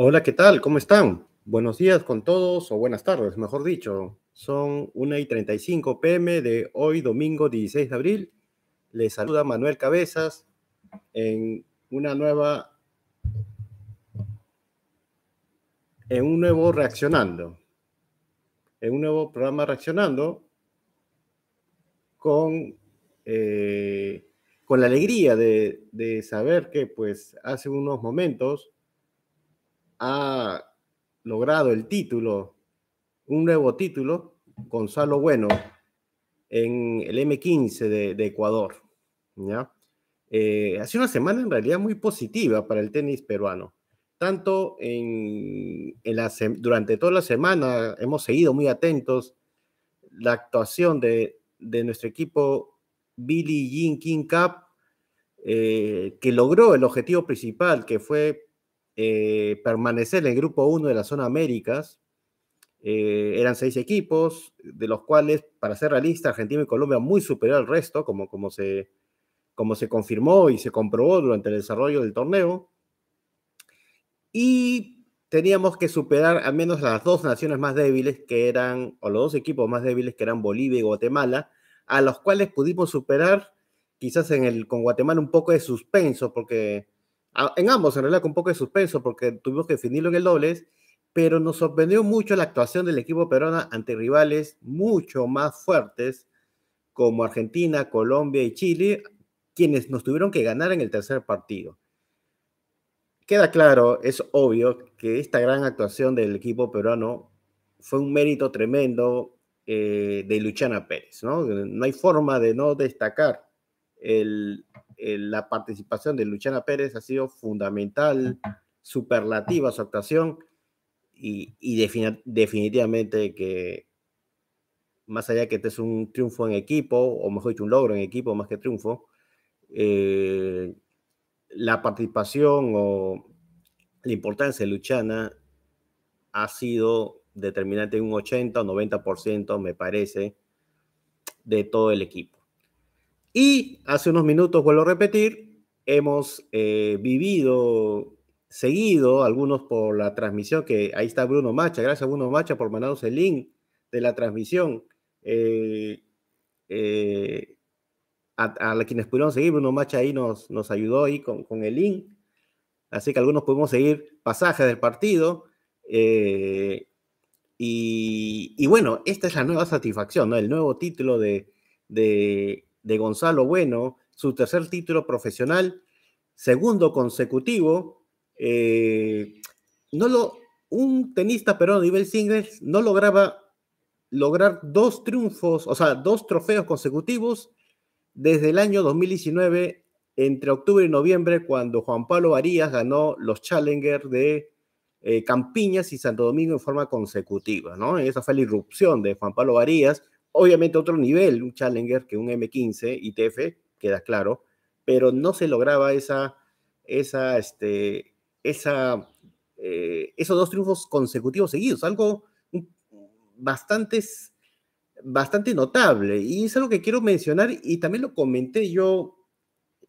Hola, ¿qué tal? ¿Cómo están? Buenos días con todos, o buenas tardes, mejor dicho. Son 1 y 35 pm de hoy, domingo 16 de abril. Les saluda Manuel Cabezas en una nueva. en un nuevo Reaccionando. En un nuevo programa Reaccionando con. Eh, con la alegría de, de saber que, pues, hace unos momentos ha logrado el título, un nuevo título, Gonzalo Bueno, en el M15 de, Ecuador. ¿ya? Eh, hace una semana en realidad muy positiva para el tenis peruano. Tanto en, durante toda la semana hemos seguido muy atentos la actuación de, nuestro equipo Billy Jean King Cup, eh, que logró el objetivo principal, que fue eh, permanecer en el grupo 1 de la zona Américas. Eh, eran seis equipos, de los cuales, para ser realista, Argentina y Colombia muy superior al resto, como, como, se, como se confirmó y se comprobó durante el desarrollo del torneo. Y teníamos que superar al menos las dos naciones más débiles que eran, o los dos equipos más débiles que eran Bolivia y Guatemala, a los cuales pudimos superar quizás en el, con Guatemala un poco de suspenso, porque en ambos, en realidad, con un poco de suspenso, porque tuvimos que definirlo en el dobles, pero nos sorprendió mucho la actuación del equipo peruano ante rivales mucho más fuertes como Argentina, Colombia y Chile, quienes nos tuvieron que ganar en el tercer partido. Queda claro, es obvio que esta gran actuación del equipo peruano fue un mérito tremendo eh, de Luchana Pérez, ¿no? No hay forma de no destacar el, eh, la participación de Luchana Pérez ha sido fundamental, superlativa su actuación y, definitivamente que más allá que este es un triunfo en equipo, o mejor dicho, un logro en equipo más que triunfo, eh, la participación o la importancia de Luchana ha sido determinante en un 80 o 90%, me parece, de todo el equipo. Y hace unos minutos, vuelvo a repetir, hemos eh, vivido seguido, algunos por la transmisión, que ahí está Bruno Macha, gracias Bruno Macha por mandarnos el link de la transmisión. Eh, eh, a, quienes pudieron seguir, Bruno Macha ahí nos, nos ayudó ahí con, el link. Así que algunos pudimos seguir pasajes del partido. y, bueno, esta es la nueva satisfacción, El nuevo título de de Gonzalo Bueno, su tercer título profesional, segundo consecutivo. Eh, no lo, un tenista pero a nivel singles no lograba lograr dos triunfos, o sea, dos trofeos consecutivos desde el año 2019, entre octubre y noviembre, cuando Juan Pablo Arias ganó los Challenger de eh, Campiñas y Santo Domingo en forma consecutiva, ¿no? Esa fue la irrupción de Juan Pablo Arias, obviamente otro nivel, un Challenger que un M15 ITF, queda claro, pero no se lograba esa, esa, este, esa, eh, esos dos triunfos consecutivos seguidos, algo bastante, bastante notable. Y es algo que quiero mencionar y también lo comenté yo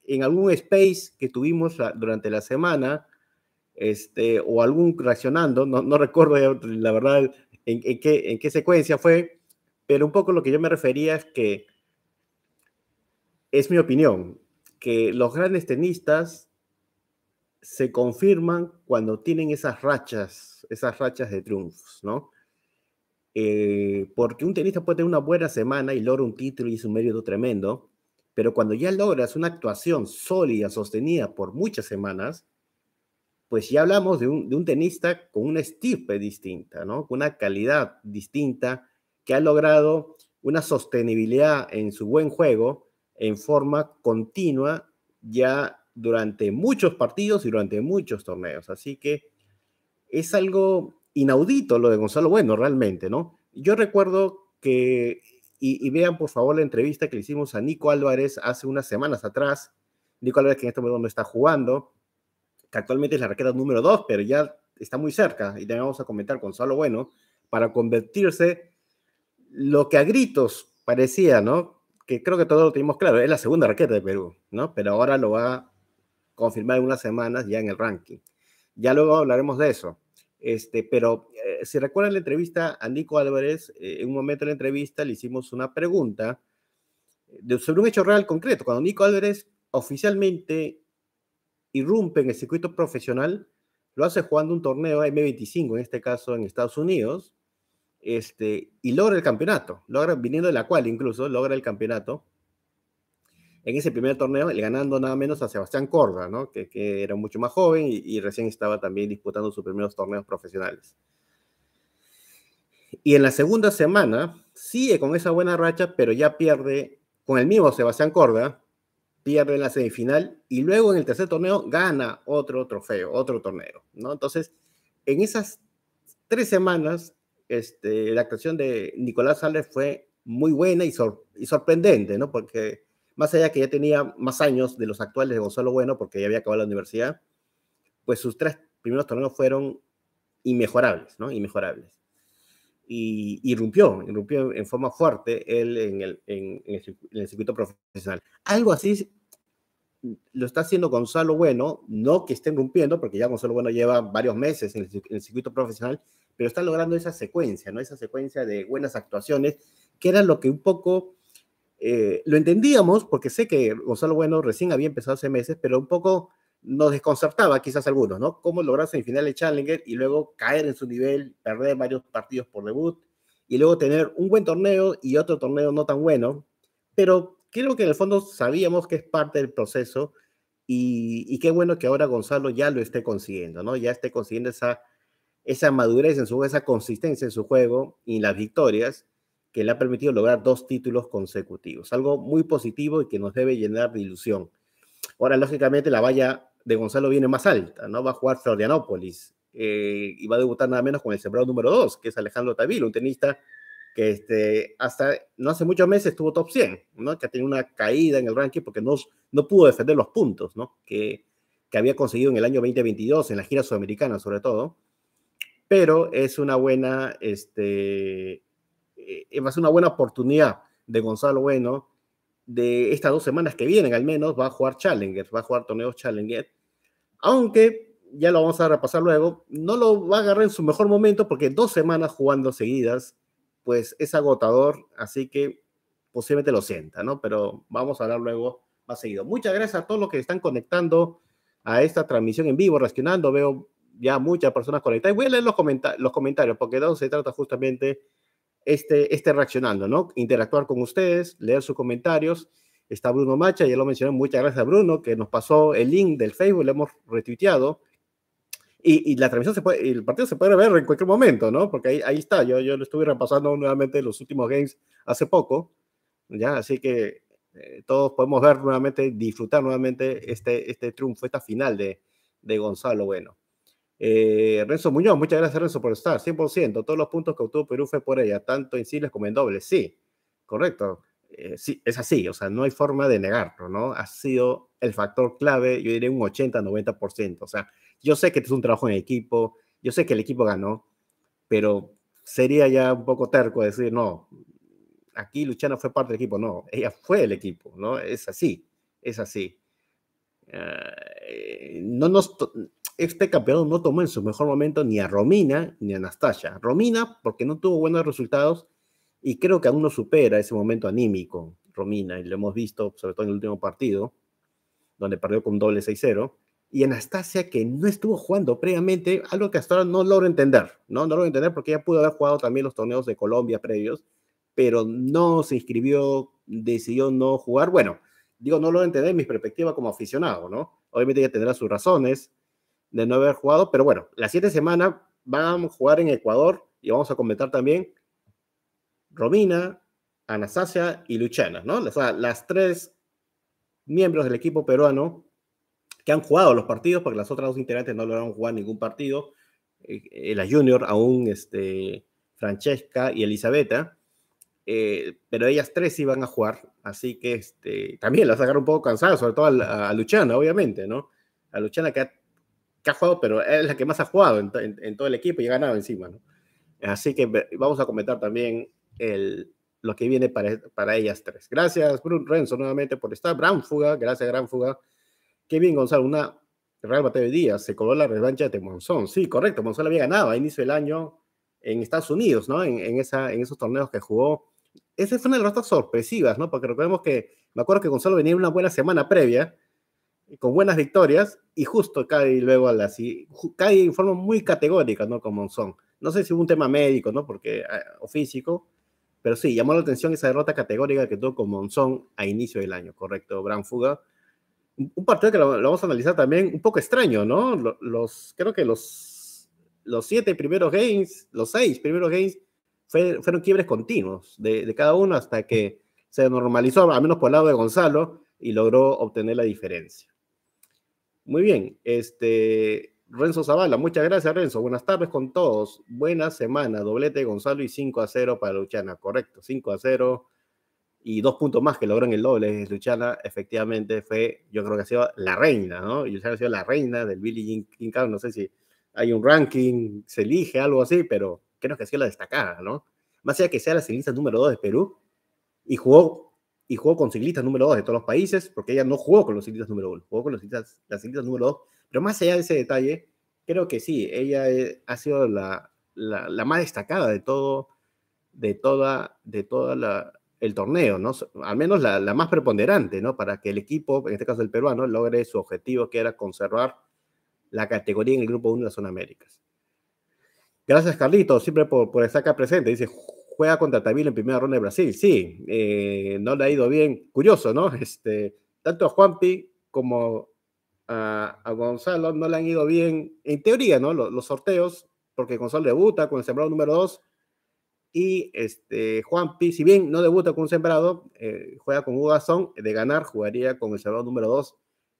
en algún space que tuvimos durante la semana, este, o algún reaccionando, no, no recuerdo la verdad en, en, qué, en qué secuencia fue, pero un poco lo que yo me refería es que, es mi opinión, que los grandes tenistas se confirman cuando tienen esas rachas, esas rachas de triunfos, ¿no? Eh, porque un tenista puede tener una buena semana y logra un título y es un mérito tremendo, pero cuando ya logras una actuación sólida, sostenida por muchas semanas, pues ya hablamos de un, tenista con una estirpe distinta, ¿no? Con una calidad distinta, que ha logrado una sostenibilidad en su buen juego en forma continua ya durante muchos partidos y durante muchos torneos. Así que es algo inaudito lo de Gonzalo Bueno, realmente, ¿no? Yo recuerdo que, y, vean por favor la entrevista que le hicimos a Nico Álvarez hace unas semanas atrás, Nico Álvarez que en este momento no está jugando, que actualmente es la raqueta número 2, pero ya está muy cerca, y también vamos a comentar Gonzalo Bueno, para convertirse lo que a gritos parecía, ¿no? Que creo que todos lo tenemos claro, es la segunda raqueta de Perú, ¿no? Pero ahora lo va a confirmar en unas semanas ya en el ranking. Ya luego hablaremos de eso. Este, pero eh, si recuerdan la entrevista a Nico Álvarez, eh, en un momento de la entrevista le hicimos una pregunta eh, de, sobre un hecho real concreto. Cuando Nico Álvarez oficialmente irrumpe en el circuito profesional, lo hace jugando un torneo M25, en este caso en Estados Unidos, este, y logra el campeonato, logra, viniendo de la cual incluso, logra el campeonato en ese primer torneo, ganando nada menos a Sebastián Corda, ¿no? que, era mucho más joven y, recién estaba también disputando sus primeros torneos profesionales. Y en la segunda semana sigue con esa buena racha, pero ya pierde con el mismo Sebastián Corda, pierde en la semifinal y luego en el tercer torneo gana otro trofeo, otro torneo. ¿no? Entonces, en esas tres semanas este, la actuación de Nicolás Sales fue muy buena y, sorprendente, ¿no? Porque más allá que ya tenía más años de los actuales de Gonzalo Bueno, porque ya había acabado la universidad, pues sus tres primeros torneos fueron inmejorables, ¿no? Inmejorables. Y irrumpió, irrumpió en forma fuerte él en el, en, el, circuito profesional. Algo así lo está haciendo Gonzalo Bueno, no que esté irrumpiendo, porque ya Gonzalo Bueno lleva varios meses en el circuito profesional, pero está logrando esa secuencia, ¿no? Esa secuencia de buenas actuaciones, que era lo que un poco eh, lo entendíamos, porque sé que Gonzalo Bueno recién había empezado hace meses, pero un poco nos desconcertaba quizás algunos, ¿no? Cómo lograr semifinales de Challenger y luego caer en su nivel, perder varios partidos por debut y luego tener un buen torneo y otro torneo no tan bueno, pero creo que en el fondo sabíamos que es parte del proceso y, y qué bueno que ahora Gonzalo ya lo esté consiguiendo, ¿no? Ya esté consiguiendo esa esa madurez en su esa consistencia en su juego y las victorias que le ha permitido lograr dos títulos consecutivos. Algo muy positivo y que nos debe llenar de ilusión. Ahora, lógicamente, la valla de Gonzalo viene más alta, ¿no? Va a jugar Florianópolis eh, y va a debutar nada menos con el sembrado número dos, que es Alejandro Tavilo, un tenista que este, hasta no hace muchos meses estuvo top 100, ¿no? Que ha tenido una caída en el ranking porque no, no pudo defender los puntos, ¿no? Que, que había conseguido en el año 2022, en la gira sudamericana sobre todo pero es una buena, este, es eh, eh, una buena oportunidad de Gonzalo Bueno de estas dos semanas que vienen, al menos, va a jugar Challenger, va a jugar torneos Challenger, aunque ya lo vamos a repasar luego, no lo va a agarrar en su mejor momento porque dos semanas jugando seguidas, pues es agotador, así que posiblemente lo sienta, ¿no? Pero vamos a hablar luego más seguido. Muchas gracias a todos los que están conectando a esta transmisión en vivo, reaccionando. Veo ya muchas personas conectadas. Voy a leer los, los comentarios, porque de se trata justamente este, este reaccionando, ¿no? Interactuar con ustedes, leer sus comentarios. Está Bruno Macha, ya lo mencioné, muchas gracias a Bruno, que nos pasó el link del Facebook, lo hemos retuiteado. Y, la transmisión se puede, el partido se puede ver en cualquier momento, ¿no? Porque ahí, ahí está, yo, yo lo estuve repasando nuevamente los últimos games hace poco, ¿ya? Así que eh, todos podemos ver nuevamente, disfrutar nuevamente este, este triunfo, esta final de, de Gonzalo Bueno. Eh, Renzo Muñoz, muchas gracias Renzo por estar, 100%, todos los puntos que obtuvo Perú fue por ella, tanto en singles como en dobles, sí, correcto, eh, sí, es así, o sea, no hay forma de negarlo, ¿no? Ha sido el factor clave, yo diría un 80-90%, o sea, yo sé que es un trabajo en equipo, yo sé que el equipo ganó, pero sería ya un poco terco decir, no, aquí Luchana fue parte del equipo, no, ella fue el equipo, ¿no? Es así, es así. Eh, no nos este campeón no tomó en su mejor momento ni a Romina ni a Anastasia Romina porque no tuvo buenos resultados y creo que aún no supera ese momento anímico Romina y lo hemos visto sobre todo en el último partido donde perdió con doble 6-0 y Anastasia que no estuvo jugando previamente, algo que hasta ahora no logro entender, ¿no? No logro entender porque ella pudo haber jugado también los torneos de Colombia previos, pero no se inscribió, decidió no jugar. Bueno, digo, no lo entendé en mi perspectiva como aficionado, ¿no? Obviamente ya tendrá sus razones de no haber jugado, pero bueno, las siete semanas van a jugar en Ecuador y vamos a comentar también Romina, Anastasia y Luchana, ¿no? O sea, las tres miembros del equipo peruano que han jugado los partidos, porque las otras dos integrantes no lograron jugar ningún partido, eh, eh, la junior aún, este, Francesca y Elisabetta, eh, pero ellas tres iban a jugar, así que este, también la sacaron un poco cansada, sobre todo a, Luchana, obviamente, ¿no? A Luchana que ha, jugado, pero es la que más ha jugado en, todo el equipo y ha ganado encima, ¿no? Así que vamos a comentar también el, lo que viene para, ellas tres. Gracias, Bruno Renzo, nuevamente por estar. Gran fuga, gracias, gran fuga. Kevin Gonzalo, una Real de días se coló la revancha de Monzón. Sí, correcto, Monzón había ganado a inicio del año en Estados Unidos, ¿no? En, en, esa, en esos torneos que jugó esa fue una las sorpresivas, ¿no? Porque recordemos que, me acuerdo que Gonzalo venía una buena semana previa, con buenas victorias, y justo cae luego a la cae en forma muy categórica, ¿no? Con Monzón. No sé si hubo un tema médico, ¿no? Porque, eh, o físico, pero sí, llamó la atención esa derrota categórica que tuvo con Monzón a inicio del año, correcto, Gran Fuga. Un partido que lo, lo, vamos a analizar también un poco extraño, ¿no? Los, creo que los, los siete primeros games, los seis primeros games fueron quiebres continuos de, cada uno hasta que se normalizó, al menos por el lado de Gonzalo, y logró obtener la diferencia. Muy bien, este, Renzo Zavala, muchas gracias Renzo, buenas tardes con todos, buena semana, doblete de Gonzalo y 5 a 0 para Luchana, correcto, 5 a 0 y dos puntos más que logró en el doble. Luchana efectivamente fue, yo creo que ha sido la reina, ¿no? Luchana ha sido la reina del Billy King Kong. No sé si hay un ranking, se elige algo así, pero creo que ha sido la destacada, ¿no? Más allá que sea la ciclista número 2 de Perú, y jugó, y jugó con ciclistas número 2 de todos los países, porque ella no jugó con los ciclistas número 1, jugó con los ciclistas, las ciclistas número 2, pero más allá de ese detalle, creo que sí, ella ha sido la, la, más destacada de todo, de toda, de toda la, el torneo, ¿no? Al menos la, más preponderante, ¿no? Para que el equipo, en este caso el peruano, logre su objetivo, que era conservar la categoría en el grupo 1 de zona américa. Gracias, Carlito, siempre por, estar acá presente. Dice, juega contra Tabil en primera ronda de Brasil. Sí, eh, no le ha ido bien. Curioso, ¿no? Este, tanto a Juanpi como a, Gonzalo no le han ido bien, en teoría, ¿no? Los, sorteos, porque Gonzalo debuta con el sembrado número 2 y este, Juanpi, si bien no debuta con un sembrado, eh, juega con Hugo de ganar jugaría con el sembrado número 2,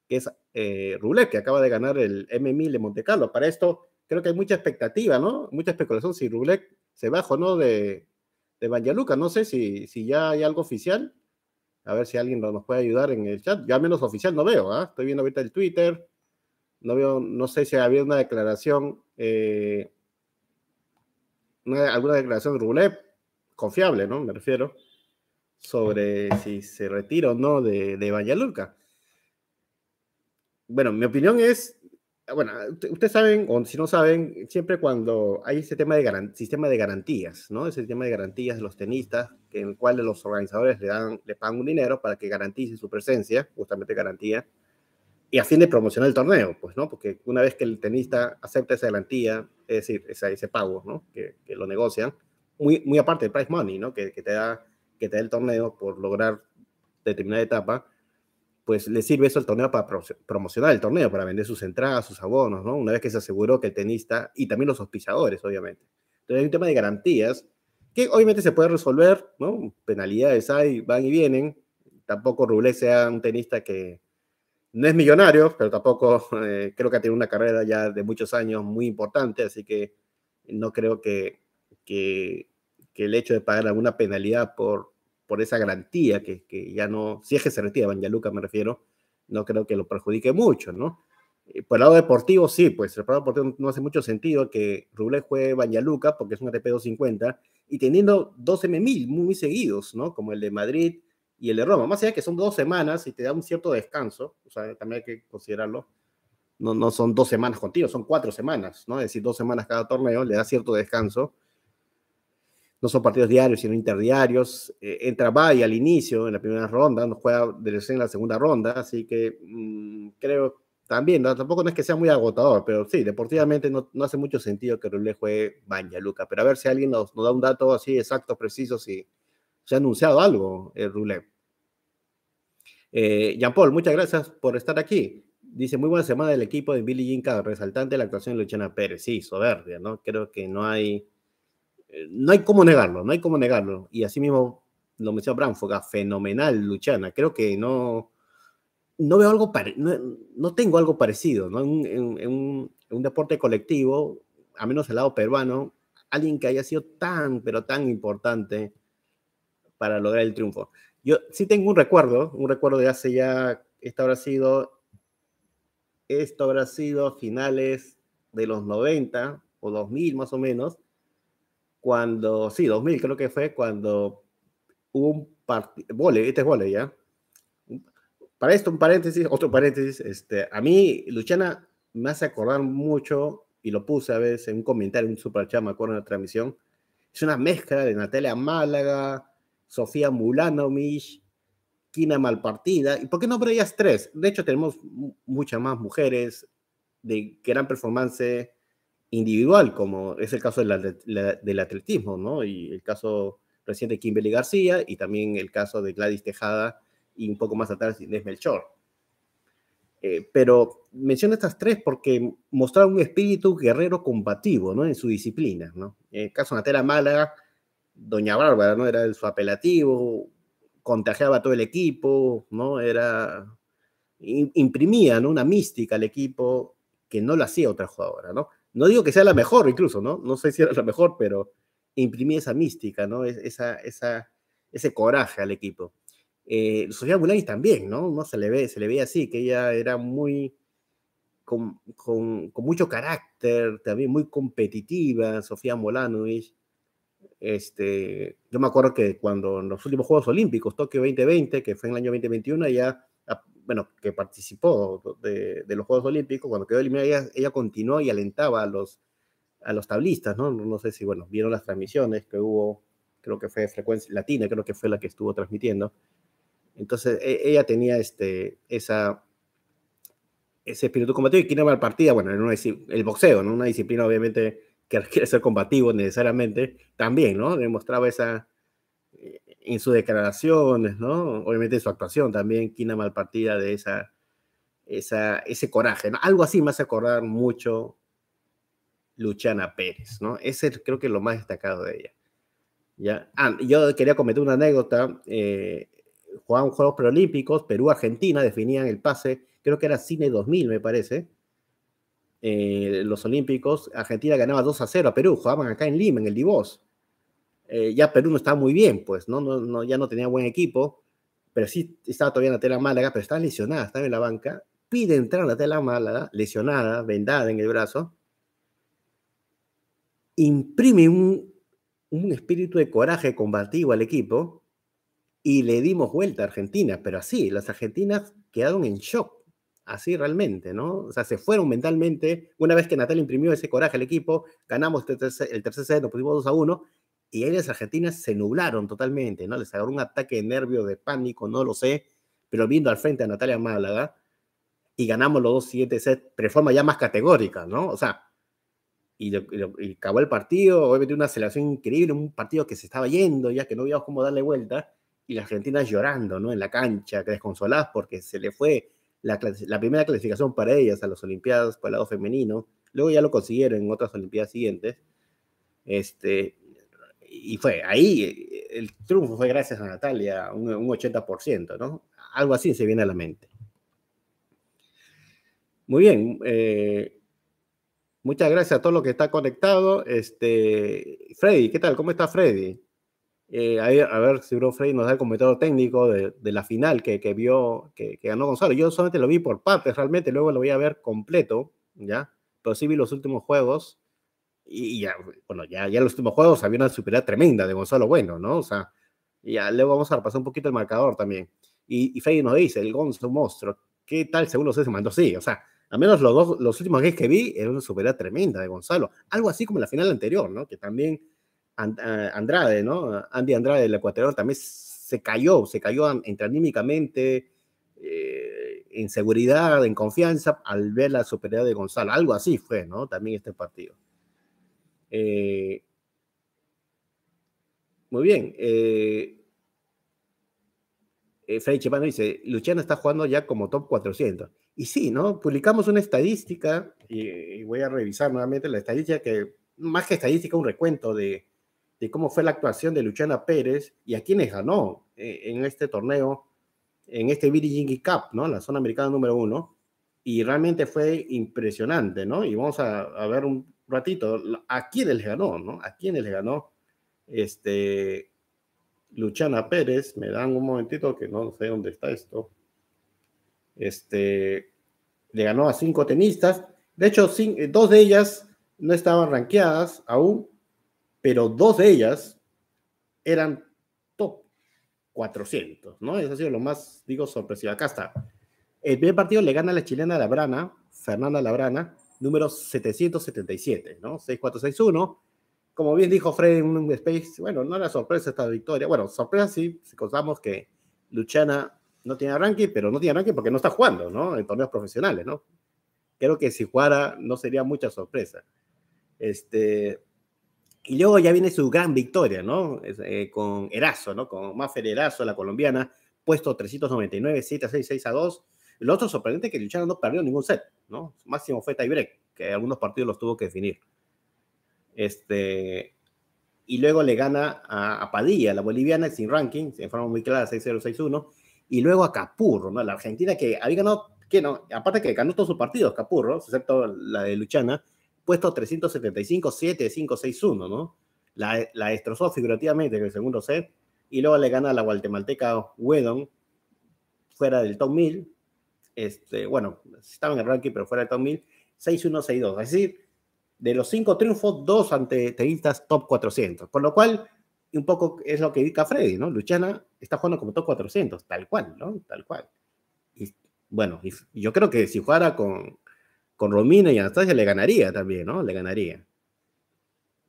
que es eh, que acaba de ganar el M1000 de Monte Carlo. Para esto, creo que hay mucha expectativa, ¿no? Mucha especulación si Rublev se baja no de, de No sé si, si ya hay algo oficial. A ver si alguien nos puede ayudar en el chat. Yo al menos oficial no veo, ¿ah? Estoy viendo ahorita el Twitter. No veo, no sé si había una declaración, eh, alguna declaración de confiable, ¿no? Me refiero, sobre si se retira o no de, de Bueno, mi opinión es, bueno, ustedes saben, o si no saben, siempre cuando hay ese tema de sistema de garantías, ¿no? Ese sistema de garantías de los tenistas, en el cual los organizadores le, dan, le pagan un dinero para que garantice su presencia, justamente garantía, y a fin de promocionar el torneo, pues, ¿no? Porque una vez que el tenista acepta esa garantía, es decir, ese, ese pago, ¿no? Que, lo negocian, muy, muy aparte del prize money, ¿no? Que, que, te da, que te da el torneo por lograr determinada etapa, pues le sirve eso al torneo para promocionar el torneo, para vender sus entradas, sus abonos, ¿no? Una vez que se aseguró que el tenista y también los auspiciadores, obviamente. Entonces hay un tema de garantías que obviamente se puede resolver, ¿no? Penalidades hay, van y vienen. Tampoco Rublé sea un tenista que no es millonario, pero tampoco eh, creo que ha tenido una carrera ya de muchos años muy importante, así que no creo que, que, que el hecho de pagar alguna penalidad por por esa garantía que, ya no, si es que se retira Luca me refiero, no creo que lo perjudique mucho, ¿no? Eh, por el lado deportivo, sí, pues el lado deportivo no hace mucho sentido que Rublev juegue bañaluca porque es un ATP 250 y teniendo 12 M1000 muy seguidos, ¿no? Como el de Madrid y el de Roma. Más allá que son dos semanas y te da un cierto descanso, o sea, también hay que considerarlo. No, no son dos semanas continuas, son cuatro semanas, ¿no? Es decir, dos semanas cada torneo, le da cierto descanso no son partidos diarios, sino interdiarios. Eh, entra Bay al inicio, en la primera ronda, no juega lección en la segunda ronda, así que mm, creo también, tampoco no es que sea muy agotador, pero sí, deportivamente no, no hace mucho sentido que Rulé juegue Baña, Luca. Pero a ver si alguien nos, da un dato así exacto, preciso, si se ha anunciado algo el eh, Rulé. Eh, Jean-Paul, muchas gracias por estar aquí. Dice, muy buena semana del equipo de Billy King resaltante la actuación de Luciana Pérez. Sí, soberbia, ¿no? Creo que no hay eh, no hay cómo negarlo, no hay cómo negarlo. Y así mismo lo mencionó Bránfoga, fenomenal Luchana. Creo que no, no veo algo, no, tengo algo parecido, En, un, deporte colectivo, a menos el lado peruano, alguien que haya sido tan, pero tan importante para lograr el triunfo. Yo sí tengo un recuerdo, un recuerdo de hace ya, esto habrá sido, esto habrá sido finales de los 90 o 2000 más o menos, cuando, sí, 2000 creo que fue cuando hubo un partido, vole, este es vole, ¿ya? Para esto, un paréntesis, otro paréntesis, este, a mí, Luchana, me hace acordar mucho, y lo puse a veces en un comentario, un super chama me acuerdo la transmisión, es una mezcla de Natalia Málaga, Sofía Mulanomich, Kina Malpartida, ¿y por qué no pero ellas tres? De hecho, tenemos muchas más mujeres de gran performance, individual, como es el caso del atletismo, ¿no? Y el caso reciente de Kimberly García y también el caso de Gladys Tejada y un poco más atrás Inés Melchor. Eh, pero menciono estas tres porque mostraron un espíritu guerrero combativo ¿no? en su disciplina. ¿no? En eh, el caso de Natera Málaga, Doña Bárbara ¿no? era su apelativo, contagiaba a todo el equipo, ¿no? era imprimía ¿no? una mística al equipo que no lo hacía otra jugadora. ¿no? No digo que sea la mejor incluso, ¿no? No sé si era la mejor, pero imprimía esa mística, ¿no? Esa, esa, ese coraje al equipo. Eh, Sofía Molanovich también, ¿no? No se le ve, se le ve así, que ella era muy, con, mucho carácter, también muy competitiva, Sofía Molanovic. Este, yo me acuerdo que cuando en los últimos Juegos Olímpicos, Tokio 2020, que fue en el año 2021, ya bueno, que participó de, los Juegos Olímpicos, cuando quedó eliminada, ella, continuó y alentaba a los, a los tablistas, ¿no? No sé si, bueno, vieron las transmisiones que hubo, creo que fue Frecuencia Latina, creo que fue la que estuvo transmitiendo. Entonces, e, ella tenía este, esa, ese espíritu combativo y que al partida, bueno, en el boxeo, ¿no? Una disciplina obviamente que requiere ser combativo necesariamente, también, ¿no? Demostraba esa, en sus declaraciones, ¿no? Obviamente en su actuación también, Quina partida de esa, esa, ese coraje, Algo así me hace acordar mucho Luciana Pérez, ¿no? Ese creo que es lo más destacado de ella. ¿ya? Ah, yo quería comentar una anécdota. Eh, jugaban Juegos Preolímpicos, Perú-Argentina definían el pase, creo que era Cine 2000, me parece. Eh, los Olímpicos, Argentina ganaba 2 a 0 a Perú, jugaban acá en Lima, en el Divos. Eh, ya Perú no estaba muy bien, pues, ¿no? No, no ya no tenía buen equipo, pero sí estaba todavía en la tela Málaga, pero estaba lesionada, estaba en la banca, pide entrar a la tela Málaga, lesionada, vendada en el brazo, imprime un, un espíritu de coraje combativo al equipo y le dimos vuelta a Argentina, pero así, las argentinas quedaron en shock, así realmente, ¿no? O sea, se fueron mentalmente, una vez que Natal imprimió ese coraje al equipo, ganamos el tercer, el tercer set, nos pusimos 2 a 1, y ahí las argentinas se nublaron totalmente, ¿no? Les agarró un ataque de nervio, de pánico, no lo sé, pero viendo al frente a Natalia Málaga y ganamos los dos siguientes sets, pero de forma ya más categórica, ¿no? O sea, y, acabó el partido, obviamente una celebración increíble, un partido que se estaba yendo ya, que no veíamos cómo darle vuelta, y las argentinas llorando, ¿no? En la cancha, desconsoladas porque se le fue la, la primera clasificación para ellas a las Olimpiadas por el lado femenino, luego ya lo consiguieron en otras Olimpiadas siguientes, este, y fue ahí, el triunfo fue gracias a Natalia, un, 80%, ¿no? Algo así se viene a la mente. Muy bien, eh, muchas gracias a todos los que están conectados. Este, Freddy, ¿qué tal? ¿Cómo está Freddy? Eh, a, ver, si bro Freddy nos da el comentario técnico de, la final que, que vio, que, que, ganó Gonzalo. Yo solamente lo vi por partes, realmente, luego lo voy a ver completo, ¿ya? Pero sí vi los últimos juegos y ya, bueno, ya, ya en los últimos juegos había una superioridad tremenda de Gonzalo Bueno, ¿no? O sea, ya le vamos a repasar un poquito el marcador también. Y, y Fey nos dice, el Gonzo monstruo, ¿qué tal según los se mandó? Sí, o sea, al menos los dos, los últimos games que vi, era una superioridad tremenda de Gonzalo. Algo así como la final anterior, ¿no? Que también eh, Andrade, ¿no? Andy Andrade, el ecuatoriano, también se cayó, se cayó entre eh, en seguridad, en confianza, al ver la superioridad de Gonzalo. Algo así fue, ¿no? También este partido. Eh, muy bien. Eh, eh Freddy Chipano dice, Luciana está jugando ya como top 400. Y sí, ¿no? Publicamos una estadística, y, voy a revisar nuevamente la estadística, que más que estadística, un recuento de, cómo fue la actuación de Luciana Pérez y a quienes ganó eh, en este torneo, en este Virginia Cup, ¿no? La zona americana número uno. Y realmente fue impresionante, ¿no? Y vamos a ver un ratito a quién le ganó, ¿no? A quiénes le ganó este, Luchana Pérez. Me dan un momentito que no sé dónde está esto. Este, le ganó a cinco tenistas. De hecho, eh, dos de ellas no estaban ranqueadas aún, pero dos de ellas eran top 400, ¿no? Eso ha sido lo más, digo, sorpresivo. Acá está. El primer partido le gana a la chilena Labrana, Fernanda Labrana, número 777, ¿no? 6461. Como bien dijo Fred en un space, bueno, no era sorpresa esta victoria. Bueno, sorpresa sí, si contamos que Luchana no tiene ranking, pero no tiene ranking porque no está jugando, ¿no? En torneos profesionales, ¿no? Creo que si jugara no sería mucha sorpresa. Este, y luego ya viene su gran victoria, ¿no? Eh, con Erazo, ¿no? Con Mafer Erazo, la colombiana, puesto 399, 7 a 6, 6 a 2. Lo otro sorprendente es que Luchana no perdió ningún set, ¿no? máximo fue tiebreak, que algunos partidos los tuvo que definir. Este, y luego le gana a, Padilla, la boliviana, sin ranking, en forma muy clara, 6-0, 6-1. Y luego a Capurro, ¿no? La argentina que había ganado, que no, aparte que ganó todos sus partidos, Capurro, excepto la de Luchana, puesto 375, 7, 5, 6, 1, ¿no? La, la destrozó figurativamente en el segundo set. Y luego le gana a la guatemalteca Wedon, fuera del top 1000, este, bueno, estaba en el ranking, pero fuera de top 1000, 6-1-6-2. Es decir, de los cinco triunfos, dos ante tenistas top 400. Con lo cual, un poco es lo que indica Freddy, ¿no? Luchana está jugando como top 400, tal cual, ¿no? Tal cual. Y bueno, yo creo que si jugara con, con Romina y Anastasia, le ganaría también, ¿no? Le ganaría.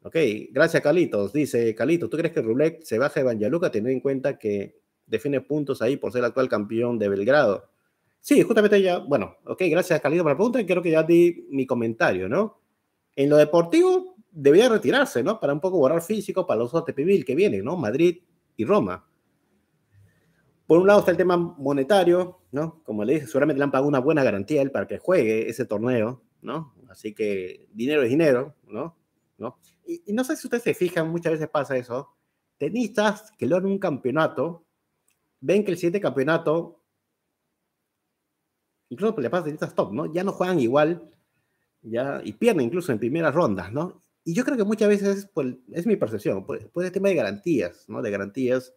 Ok, gracias Calitos. Dice Calitos, ¿tú crees que Rublev se baja de Banjaluca teniendo en cuenta que define puntos ahí por ser el actual campeón de Belgrado? Sí, justamente ya, bueno, ok, gracias Carlito por la pregunta, creo que ya di mi comentario, ¿no? En lo deportivo, debía retirarse, ¿no? Para un poco borrar físico para los ATP que vienen, ¿no? Madrid y Roma. Por un lado está el tema monetario, ¿no? Como le dije, seguramente le han pagado una buena garantía a él para que juegue ese torneo, ¿no? Así que dinero es dinero, ¿no? ¿No? Y, y no sé si ustedes se fijan, muchas veces pasa eso. Tenistas que logran un campeonato, ven que el siguiente campeonato incluso le pasa a top, ¿no? Ya no juegan igual ya, y pierden incluso en primeras rondas, ¿no? Y yo creo que muchas veces, pues, es mi percepción, pues, el tema de garantías, ¿no? De garantías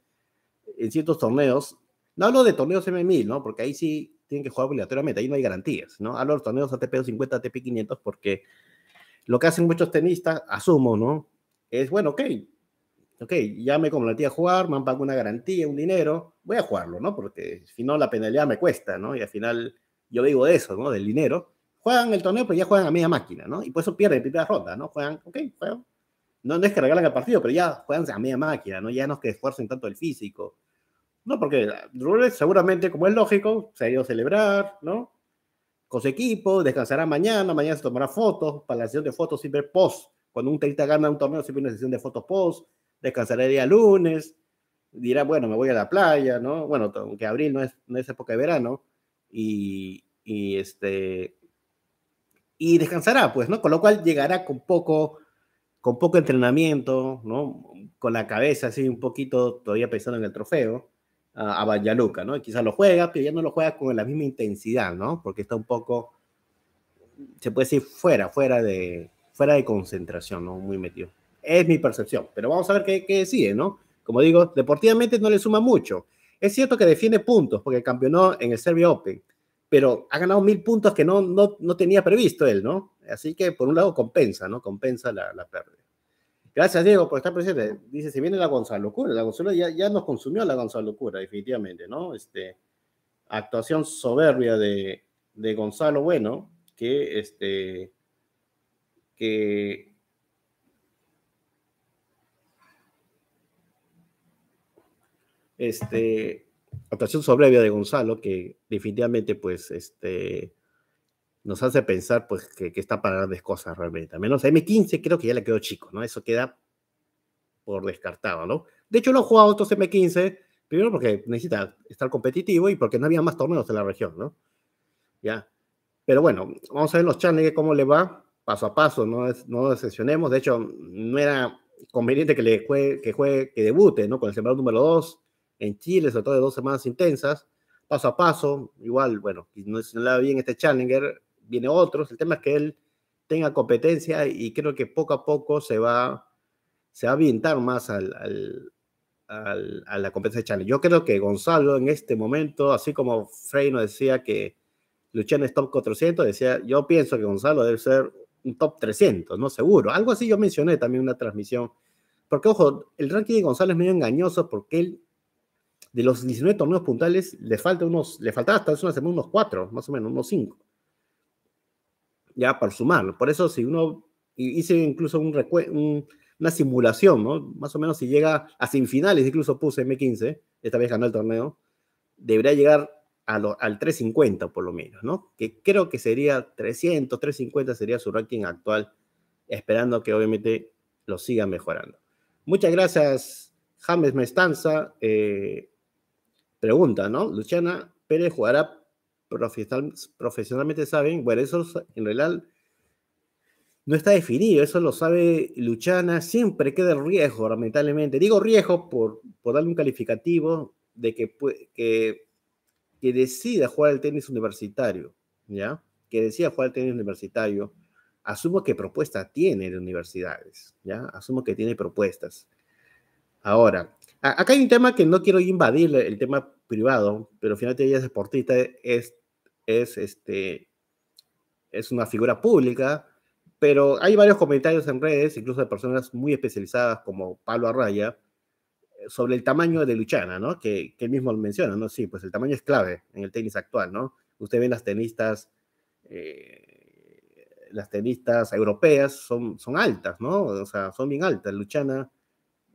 en ciertos torneos. No hablo de torneos M1000, ¿no? Porque ahí sí tienen que jugar obligatoriamente, ahí no hay garantías, ¿no? Hablo de los torneos ATP 50, ATP 500, porque lo que hacen muchos tenistas, asumo, ¿no? Es, bueno, ok, ok, ya me tía a jugar, me han pagado una garantía, un dinero, voy a jugarlo, ¿no? Porque si no, la penalidad me cuesta, ¿no? Y al final yo digo eso, ¿no? Del dinero. Juegan el torneo, pero ya juegan a media máquina, ¿no? Y por eso pierden en primera ronda, ¿no? Juegan, ok, juegan. No, es que regalan el partido, pero ya juegan a media máquina, ¿no? Ya no es que esfuercen tanto el físico. No, porque seguramente, como es lógico, se ha ido a celebrar, ¿no? Con su equipo, descansará mañana, mañana se tomará fotos, para la sesión de fotos siempre post. Cuando un tenista gana un torneo, siempre una sesión de fotos post, descansará el día lunes, dirá, bueno, me voy a la playa, ¿no? Bueno, aunque abril no es, no es época de verano, y, este, y descansará, pues, ¿no? Con lo cual llegará con poco, con poco entrenamiento, ¿no? Con la cabeza así un poquito todavía pensando en el trofeo a Vallaluca, ¿no? Quizás lo juega, pero ya no lo juega con la misma intensidad, ¿no? Porque está un poco, se puede decir, fuera, fuera de, fuera de concentración, ¿no? Muy metido. Es mi percepción, pero vamos a ver qué, qué sigue, ¿no? Como digo, deportivamente no le suma mucho, es cierto que defiende puntos porque campeonó en el Serbia Open, pero ha ganado mil puntos que no, no, tenía previsto él, ¿no? Así que por un lado compensa, ¿no? Compensa la, pérdida. Gracias, Diego, por estar presente. Dice, si viene la Gonzalo Locura. La Gonzalo ya, nos consumió la Gonzalo Locura, definitivamente, ¿no? Este, actuación soberbia de, Gonzalo Bueno, que, este, que Este, actuación de Gonzalo, que definitivamente, pues, este, nos hace pensar, pues, que, está para grandes cosas realmente. A menos M15 creo que ya le quedó chico, ¿no? Eso queda por descartado, ¿no? De hecho, no ha jugado otros M15, primero porque necesita estar competitivo y porque no había más torneos en la región, ¿no? Ya. Pero bueno, vamos a ver los challenges, cómo le va, paso a paso, no, no decepcionemos. De hecho, no era conveniente que, le juegue, que juegue, que debute, ¿no? Con el sembrado número 2, en Chile, sobre todo de dos semanas intensas, paso a paso, igual, bueno, no, es nada le va bien este Challenger, viene otro, el tema es que él tenga competencia y creo que poco a poco se va, se va a avientar más a la competencia de Challenger. Yo creo que Gonzalo en este momento, así como Frey nos decía que luchan es top 400, decía, yo pienso que Gonzalo debe ser un top 300, no seguro. Algo así yo mencioné también en una transmisión. Porque, ojo, el ranking de Gonzalo es medio engañoso porque él de los 19 torneos puntuales, le, falta unos, le faltaba hasta hace una semana unos 4, más o menos, unos 5. Ya para sumarlo. Por eso, si uno hice incluso una simulación, ¿no? Más o menos si llega a semifinales, incluso puse M15, esta vez ganó el torneo, debería llegar a al 350 por lo menos, ¿no? Que creo que sería 300, 350 sería su ranking actual, esperando que obviamente lo siga mejorando. Muchas gracias, James Mestanza. Eh, Pregunta, ¿no? Luciana Pérez jugará profesional, profesionalmente, ¿saben? Bueno, eso en realidad no está definido, eso lo sabe Luchana, siempre queda el riesgo, lamentablemente. Digo riesgo por, por darle un calificativo de que, que, que decida jugar el tenis universitario, ¿ya? Que decida jugar el tenis universitario. Asumo que propuesta tiene de universidades, ¿ya? Asumo que tiene propuestas. Ahora, Acá hay un tema que no quiero invadir, el tema privado, pero finalmente ella es deportista, es, es, este, es una figura pública, pero hay varios comentarios en redes, incluso de personas muy especializadas como Pablo Arraya, eh, sobre el tamaño de Luchana, ¿no? Que, él mismo menciona, ¿no? Sí, pues el tamaño es clave en el tenis actual, ¿no? Usted ve las tenistas, eh, las tenistas europeas son, son altas, ¿no? sea, son bien altas. Luchana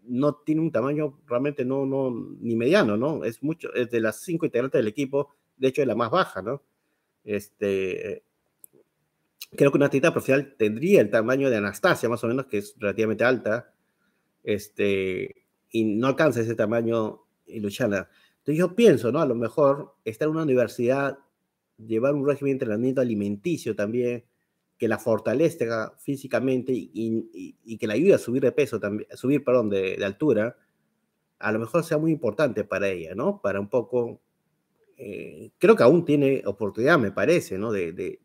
no tiene un tamaño realmente no, no, ni mediano, ¿no? Es mucho, es de las cinco integrantes del equipo, de hecho es la más baja, ¿no? Este, creo que una actividad profesional tendría el tamaño de Anastasia, más o menos, que es relativamente alta, este, y no alcanza ese tamaño y Luchana. Entonces yo pienso, ¿no? A lo mejor estar en una universidad, llevar un régimen de entrenamiento alimenticio también, que la fortalezca ah, físicamente y, que la ayude a subir de peso, también, subir, perdón, de, de, altura, a lo mejor sea muy importante para ella, ¿no? Para un poco, eh, creo que aún tiene oportunidad, me parece, ¿no? De,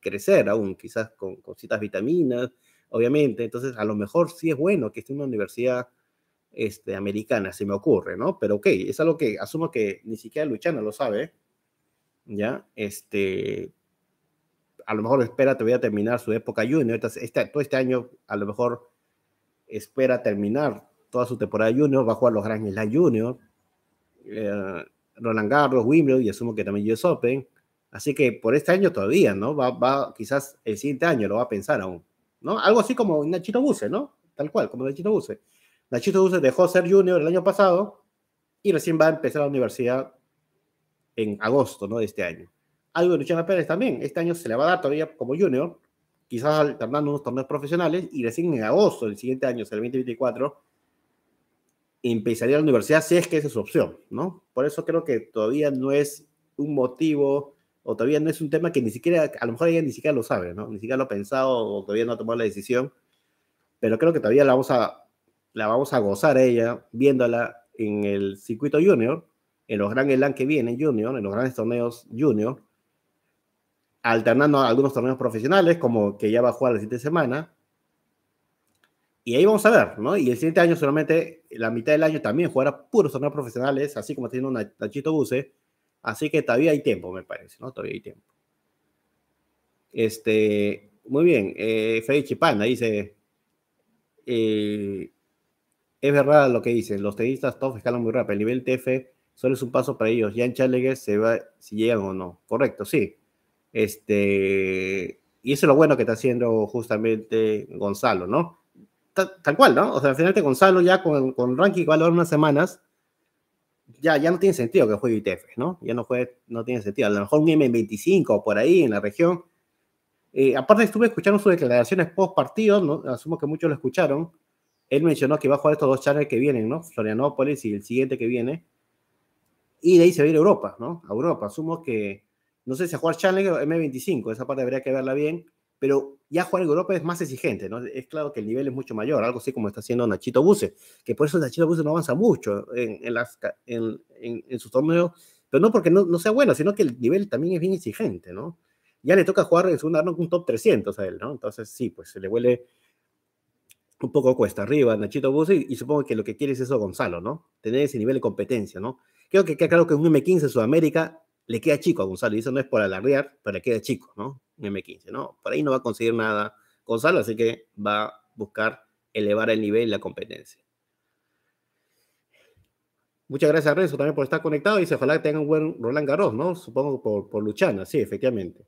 crecer aún, quizás con, con, vitaminas, obviamente. Entonces, a lo mejor sí es bueno que esté en una universidad este, americana, se me ocurre, ¿no? Pero ok, es algo que asumo que ni siquiera Luchana lo sabe, ¿ya? Este, a lo mejor espera todavía terminar su época junior. todo este año, a lo mejor espera terminar toda su temporada junior, va a jugar los Grand Slam Junior, eh, Roland Garros, Wimbledon y asumo que también US Open. Así que por este año todavía, ¿no? Va, quizás el siguiente año lo va a pensar aún, ¿no? Algo así como Nachito Buse, ¿no? Tal cual, como Nachito Buse. Nachito Buse dejó ser junior el año pasado y recién va a empezar la universidad en agosto, ¿no? De este año algo de Luciana Pérez también. Este año se le va a dar todavía como junior, quizás alternando unos torneos profesionales, y recién en agosto del siguiente año, o el 2024, empezaría la universidad si es que esa es su opción, ¿no? Por eso creo que todavía no es un motivo o todavía no es un tema que ni siquiera, a lo mejor ella ni siquiera lo sabe, ¿no? Ni siquiera lo ha pensado o todavía no ha tomado la decisión, pero creo que todavía la vamos a, la vamos a gozar ella viéndola en el circuito junior, en los grandes LAN que vienen junior, en los grandes torneos junior, alternando algunos torneos profesionales, como que ya va a jugar la siguiente semana. Y ahí vamos a ver, ¿no? Y el siguiente año solamente, la mitad del año también jugará puros torneos profesionales, así como tiene un Nachito Buce. Así que todavía hay tiempo, me parece, ¿no? Todavía hay tiempo. Este, muy bien. Eh, Freddy Chipana dice, eh, es verdad lo que dicen, los tenistas todos escalan muy rápido, el nivel TF solo es un paso para ellos, ya en Chalegues se va si llegan o no. Correcto, sí. Este, y eso es lo bueno que está haciendo justamente Gonzalo, ¿no? Tal, cual, ¿no? O sea, al final de este Gonzalo ya con, con ranking igual a unas semanas, ya, ya no tiene sentido que juegue ITF, ¿no? Ya no juegue, no tiene sentido. A lo mejor un M25 por ahí en la región. Eh, aparte estuve escuchando sus declaraciones post partidos ¿no? asumo que muchos lo escucharon. Él mencionó que va a jugar estos dos charles que vienen, ¿no? Florianópolis y el siguiente que viene. Y de ahí se va a ir a Europa, ¿no? A Europa. Asumo que no sé si a jugar Challenger o M25, esa parte habría que verla bien, pero ya jugar en es más exigente, ¿no? Es claro que el nivel es mucho mayor, algo así como está haciendo Nachito Buse, que por eso Nachito Buse no avanza mucho en, en, sus torneos, pero no porque no, sea bueno, sino que el nivel también es bien exigente, ¿no? Ya le toca jugar en segunda con un top 300 a él, ¿no? Entonces sí, pues se le huele un poco cuesta arriba a Nachito Buse y, supongo que lo que quiere es eso Gonzalo, ¿no? Tener ese nivel de competencia, ¿no? Creo que, queda claro que un M15 en Sudamérica le queda chico a Gonzalo, y eso no es por alarrear, pero le queda chico, ¿no? Un M15, ¿no? Por ahí no va a conseguir nada Gonzalo, así que va a buscar elevar el nivel y la competencia. Muchas gracias a Renzo también por estar conectado. y se ojalá que tenga un buen Roland Garros, ¿no? Supongo por, por Luchana, sí, efectivamente.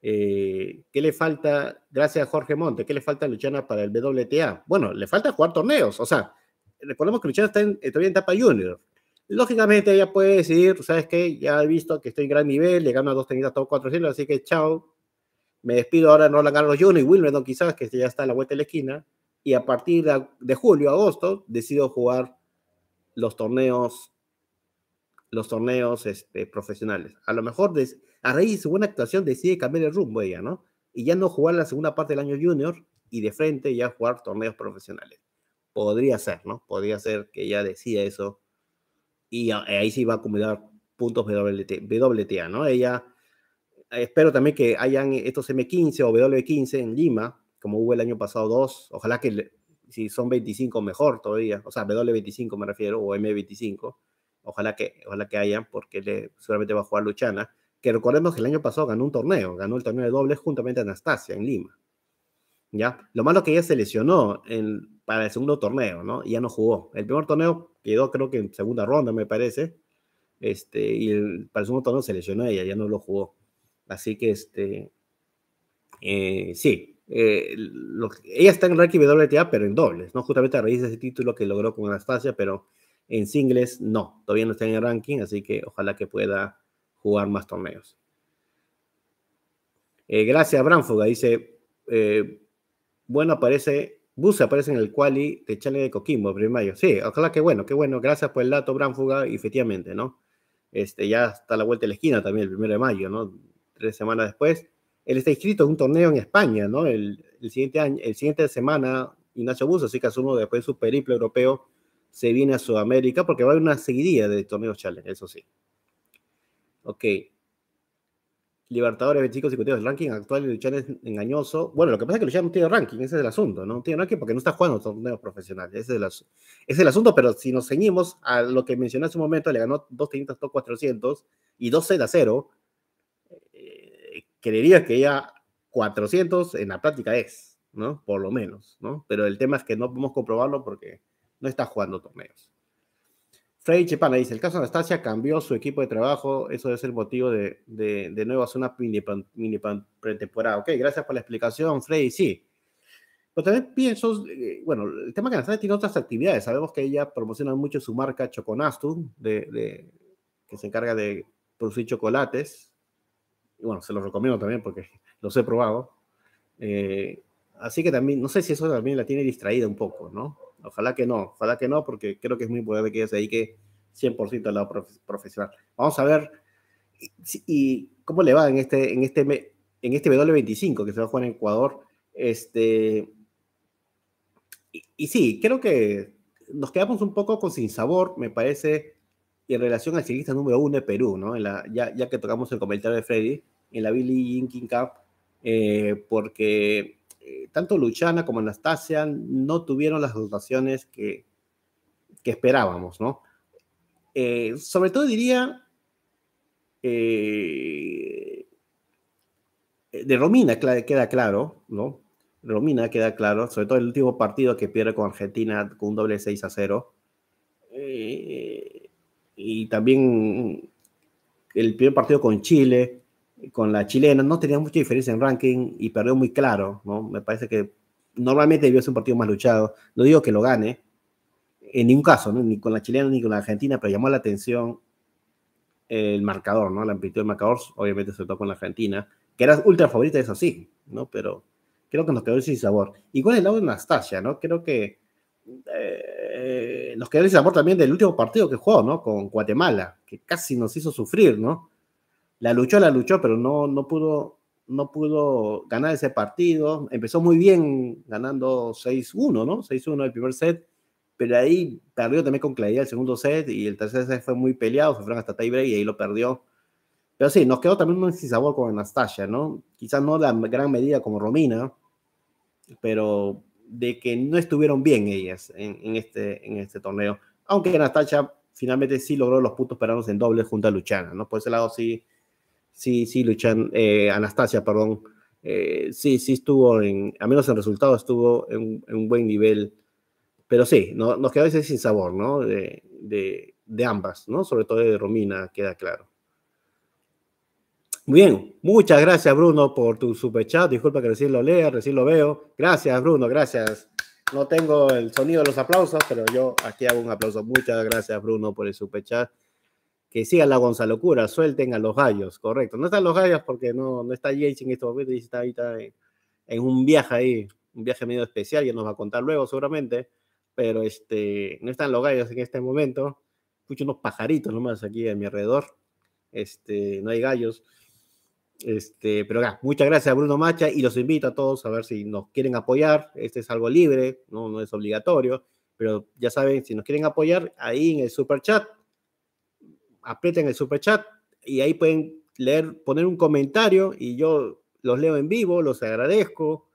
Eh, ¿Qué le falta? Gracias a Jorge Monte, ¿qué le falta a Luchana para el WTA? Bueno, le falta jugar torneos. O sea, recordemos que Luchana está todavía en etapa junior. Lógicamente ella puede decidir, sabes que ya he visto que estoy en gran nivel, le gano a dos tenidas todo 4 cielos, así que chao. Me despido ahora no la Garros Junior y no quizás, que ya está a la vuelta de la esquina. Y a partir de, julio, agosto, decido jugar los torneos los torneos este, profesionales. A lo mejor de a raíz de su buena actuación decide cambiar el rumbo ella, ¿no? Y ya no jugar la segunda parte del año junior y de frente ya jugar torneos profesionales. Podría ser, ¿no? Podría ser que ella decida eso y ahí sí va a acumular puntos WT, WTA, ¿no? Ella, espero también que hayan estos M15 o W15 en Lima, como hubo el año pasado dos, ojalá que si son 25 mejor todavía, o sea, W25 me refiero, o M25, ojalá que, ojalá que hayan, porque seguramente va a jugar Luchana, que recordemos que el año pasado ganó un torneo, ganó el torneo de dobles juntamente a Anastasia en Lima. ¿Ya? Lo malo que ella se lesionó en, para el segundo torneo, ¿no? ya no jugó. El primer torneo quedó creo que en segunda ronda, me parece. Este, y para el segundo torneo se lesionó ella, ya no lo jugó. Así que, este, eh, sí, eh, ella está en ranking WTA, pero en dobles, ¿no? Justamente a raíz de ese título que logró con Anastasia, pero en singles no, todavía no está en el ranking, así que ojalá que pueda jugar más torneos. Eh, gracias, Branfuga, dice, bueno, aparece Bus aparece en el quali de Challenge de Coquimbo, el 1 de mayo. Sí, ojalá que bueno, que bueno. Gracias por el dato, Bránfuga, efectivamente, ¿no? Este, ya está la vuelta de la esquina también, el primero de mayo, ¿no? Tres semanas después. Él está inscrito en un torneo en España, ¿no? El, siguiente año, el siguiente semana, Ignacio Bus, así que asumo después de su periplo europeo, se viene a Sudamérica porque va a haber una seguidilla de torneos Challenge, eso sí. Ok. Libertadores 25 52, el ranking actual de Luchan es engañoso. Bueno, lo que pasa es que Luchán no tiene ranking, ese es el asunto, ¿no? Tiene ranking porque no está jugando torneos profesionales, ese es el, asunto, pero si nos ceñimos a lo que mencioné hace un momento, le ganó 2.500, 400 y 12 a 0, creería que ya 400 en la práctica es, ¿no? Por lo menos, ¿no? Pero el tema es que no podemos comprobarlo porque no está jugando torneos. Freddy Chipana dice, el caso de Anastasia cambió su equipo de trabajo, eso debe ser motivo de, de, de hacer una mini, pretemporada. Ok, gracias por la explicación, Freddy, sí. Pero también pienso, eh, bueno, el tema que Anastasia tiene otras actividades, sabemos que ella promociona mucho su marca Choconastu, de, de que se encarga de producir chocolates. Y bueno, se los recomiendo también porque los he probado. Eh, así que también, no sé si eso también la tiene distraída un poco, ¿no? Ojalá que no, ojalá que no, porque creo que es muy importante que ella se dedique 100% al lado profesional. Vamos a ver y, cómo le va en este, en este, en este W25 que se va a jugar en Ecuador. Este, y, sí, creo que nos quedamos un poco con sin sabor, me parece, en relación al ciclista número uno de Perú, ¿no? la, ya, ya que tocamos el comentario de Freddy, en la Billy Jean King Cup, eh, porque eh, tanto Luchana como Anastasia no tuvieron las dotaciones que, que esperábamos, ¿no? Eh, sobre todo diría eh, de Romina queda claro, ¿no? Romina queda claro, sobre todo el último partido que pierde con Argentina con un doble 6 a 0. y también el primer partido con Chile, con la chilena, no tenía mucha diferencia en ranking y perdió muy claro, ¿no? Me parece que normalmente debió ser un partido más luchado, no digo que lo gane, en ningún caso, ¿no? ni con la chilena ni con la argentina, pero llamó la atención el marcador, ¿no? La amplitud del marcador, obviamente, se todo con la Argentina, que era ultra favorita, eso sí, ¿no? Pero creo que nos quedó sin sabor. Igual el lado de Nastasia, ¿no? Creo que eh, nos quedó sin sabor también del último partido que jugó, ¿no? Con Guatemala, que casi nos hizo sufrir, ¿no? La luchó, la luchó, pero no, no, pudo, no pudo ganar ese partido. Empezó muy bien ganando 6-1, ¿no? 6-1 el primer set, pero ahí perdió también con claridad el segundo set y el tercer set fue muy peleado, se fueron hasta tiebreak y ahí lo perdió. Pero sí, nos quedó también un sabor con Anastasia, ¿no? Quizás no la gran medida como Romina, pero de que no estuvieron bien ellas en, este, en este torneo. Aunque Anastasia finalmente sí logró los puntos peranos en doble junto a Luchana, ¿no? Por ese lado sí, sí, sí, Luchan, eh, Anastasia, perdón, eh, sí, sí estuvo en, a menos en resultado estuvo en, un buen nivel, pero sí, no, nos quedó ese sin sabor, ¿no? De, de, de ambas, ¿no? Sobre todo de Romina, queda claro. Muy bien, muchas gracias Bruno por tu super chat. Disculpa que recién lo lea, recién lo veo. Gracias Bruno, gracias. No tengo el sonido de los aplausos, pero yo aquí hago un aplauso. Muchas gracias Bruno por el super chat que siga la Gonzalocura, suelten a los gallos, correcto. No están los gallos porque no, no está Jace en este momento, está ahorita en, un viaje ahí, un viaje medio especial, ya nos va a contar luego seguramente, pero este, no están los gallos en este momento. Escucho unos pajaritos nomás aquí a mi alrededor, este, no hay gallos. Este, pero ya, muchas gracias a Bruno Macha y los invito a todos a ver si nos quieren apoyar. Este es algo libre, no, no es obligatorio, pero ya saben, si nos quieren apoyar, ahí en el super chat aprieten el super chat y ahí pueden leer, poner un comentario y yo los leo en vivo, los agradezco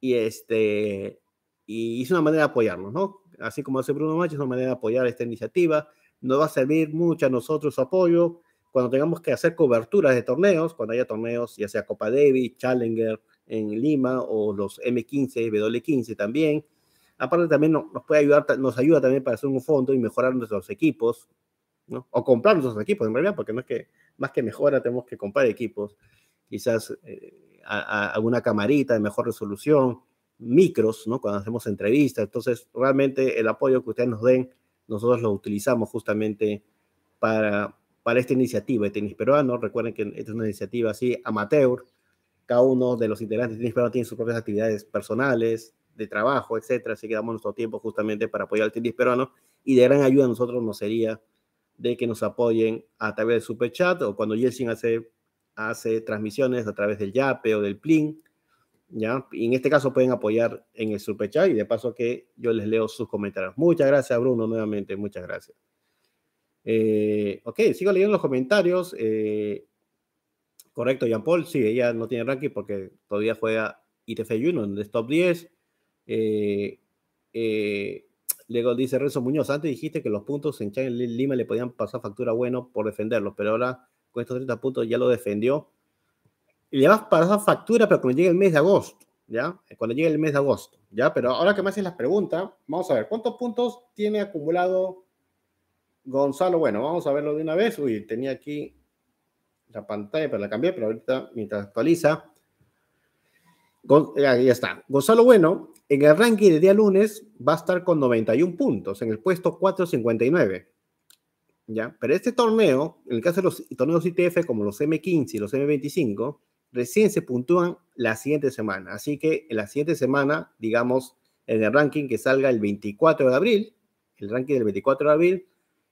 y este y es una manera de apoyarnos, ¿no? Así como hace Bruno Macho, es una manera de apoyar esta iniciativa. Nos va a servir mucho a nosotros su apoyo cuando tengamos que hacer coberturas de torneos, cuando haya torneos, ya sea Copa Davis, Challenger en Lima o los M15, W15 también. Aparte también nos puede ayudar, nos ayuda también para hacer un fondo y mejorar nuestros equipos o comprar nuestros equipos, en realidad, porque no es que más que mejora tenemos que comprar equipos, quizás eh, alguna camarita de mejor resolución, micros, ¿no? Cuando hacemos entrevistas. Entonces, realmente el apoyo que ustedes nos den, nosotros lo utilizamos justamente para, para esta iniciativa de tenis peruano. Recuerden que esta es una iniciativa así amateur. Cada uno de los integrantes de tenis peruano tiene sus propias actividades personales, de trabajo, etcétera. Así que damos nuestro tiempo justamente para apoyar al tenis peruano y de gran ayuda a nosotros nos sería de que nos apoyen a través del Super Chat o cuando Yeltsin hace, hace transmisiones a través del YAPE o del PLIN. ¿ya? Y en este caso pueden apoyar en el Super Chat y de paso que yo les leo sus comentarios. Muchas gracias, Bruno, nuevamente. Muchas gracias. Eh, ok, sigo leyendo los comentarios. Eh, correcto, Jean Paul. Sí, ella no tiene ranking porque todavía juega ITF 1 en el top 10. Eh, eh Luego dice Rezo Muñoz, antes dijiste que los puntos en Chang Lima le podían pasar factura bueno por defenderlos, pero ahora con estos 30 puntos ya lo defendió. Y le vas a pasar factura, pero cuando llegue el mes de agosto, ¿ya? Cuando llegue el mes de agosto, ¿ya? Pero ahora que me haces la pregunta, vamos a ver, ¿cuántos puntos tiene acumulado Gonzalo? Bueno, vamos a verlo de una vez. Uy, tenía aquí la pantalla, pero la cambié, pero ahorita mientras actualiza. Eh, ahí está. Gonzalo Bueno, en el ranking del día lunes va a estar con 91 puntos, en el puesto 459. ¿Ya? Pero este torneo, en el caso de los torneos ITF como los M15 y los M25, recién se puntúan la siguiente semana. Así que en la siguiente semana, digamos, en el ranking que salga el 24 de abril, el ranking del 24 de abril,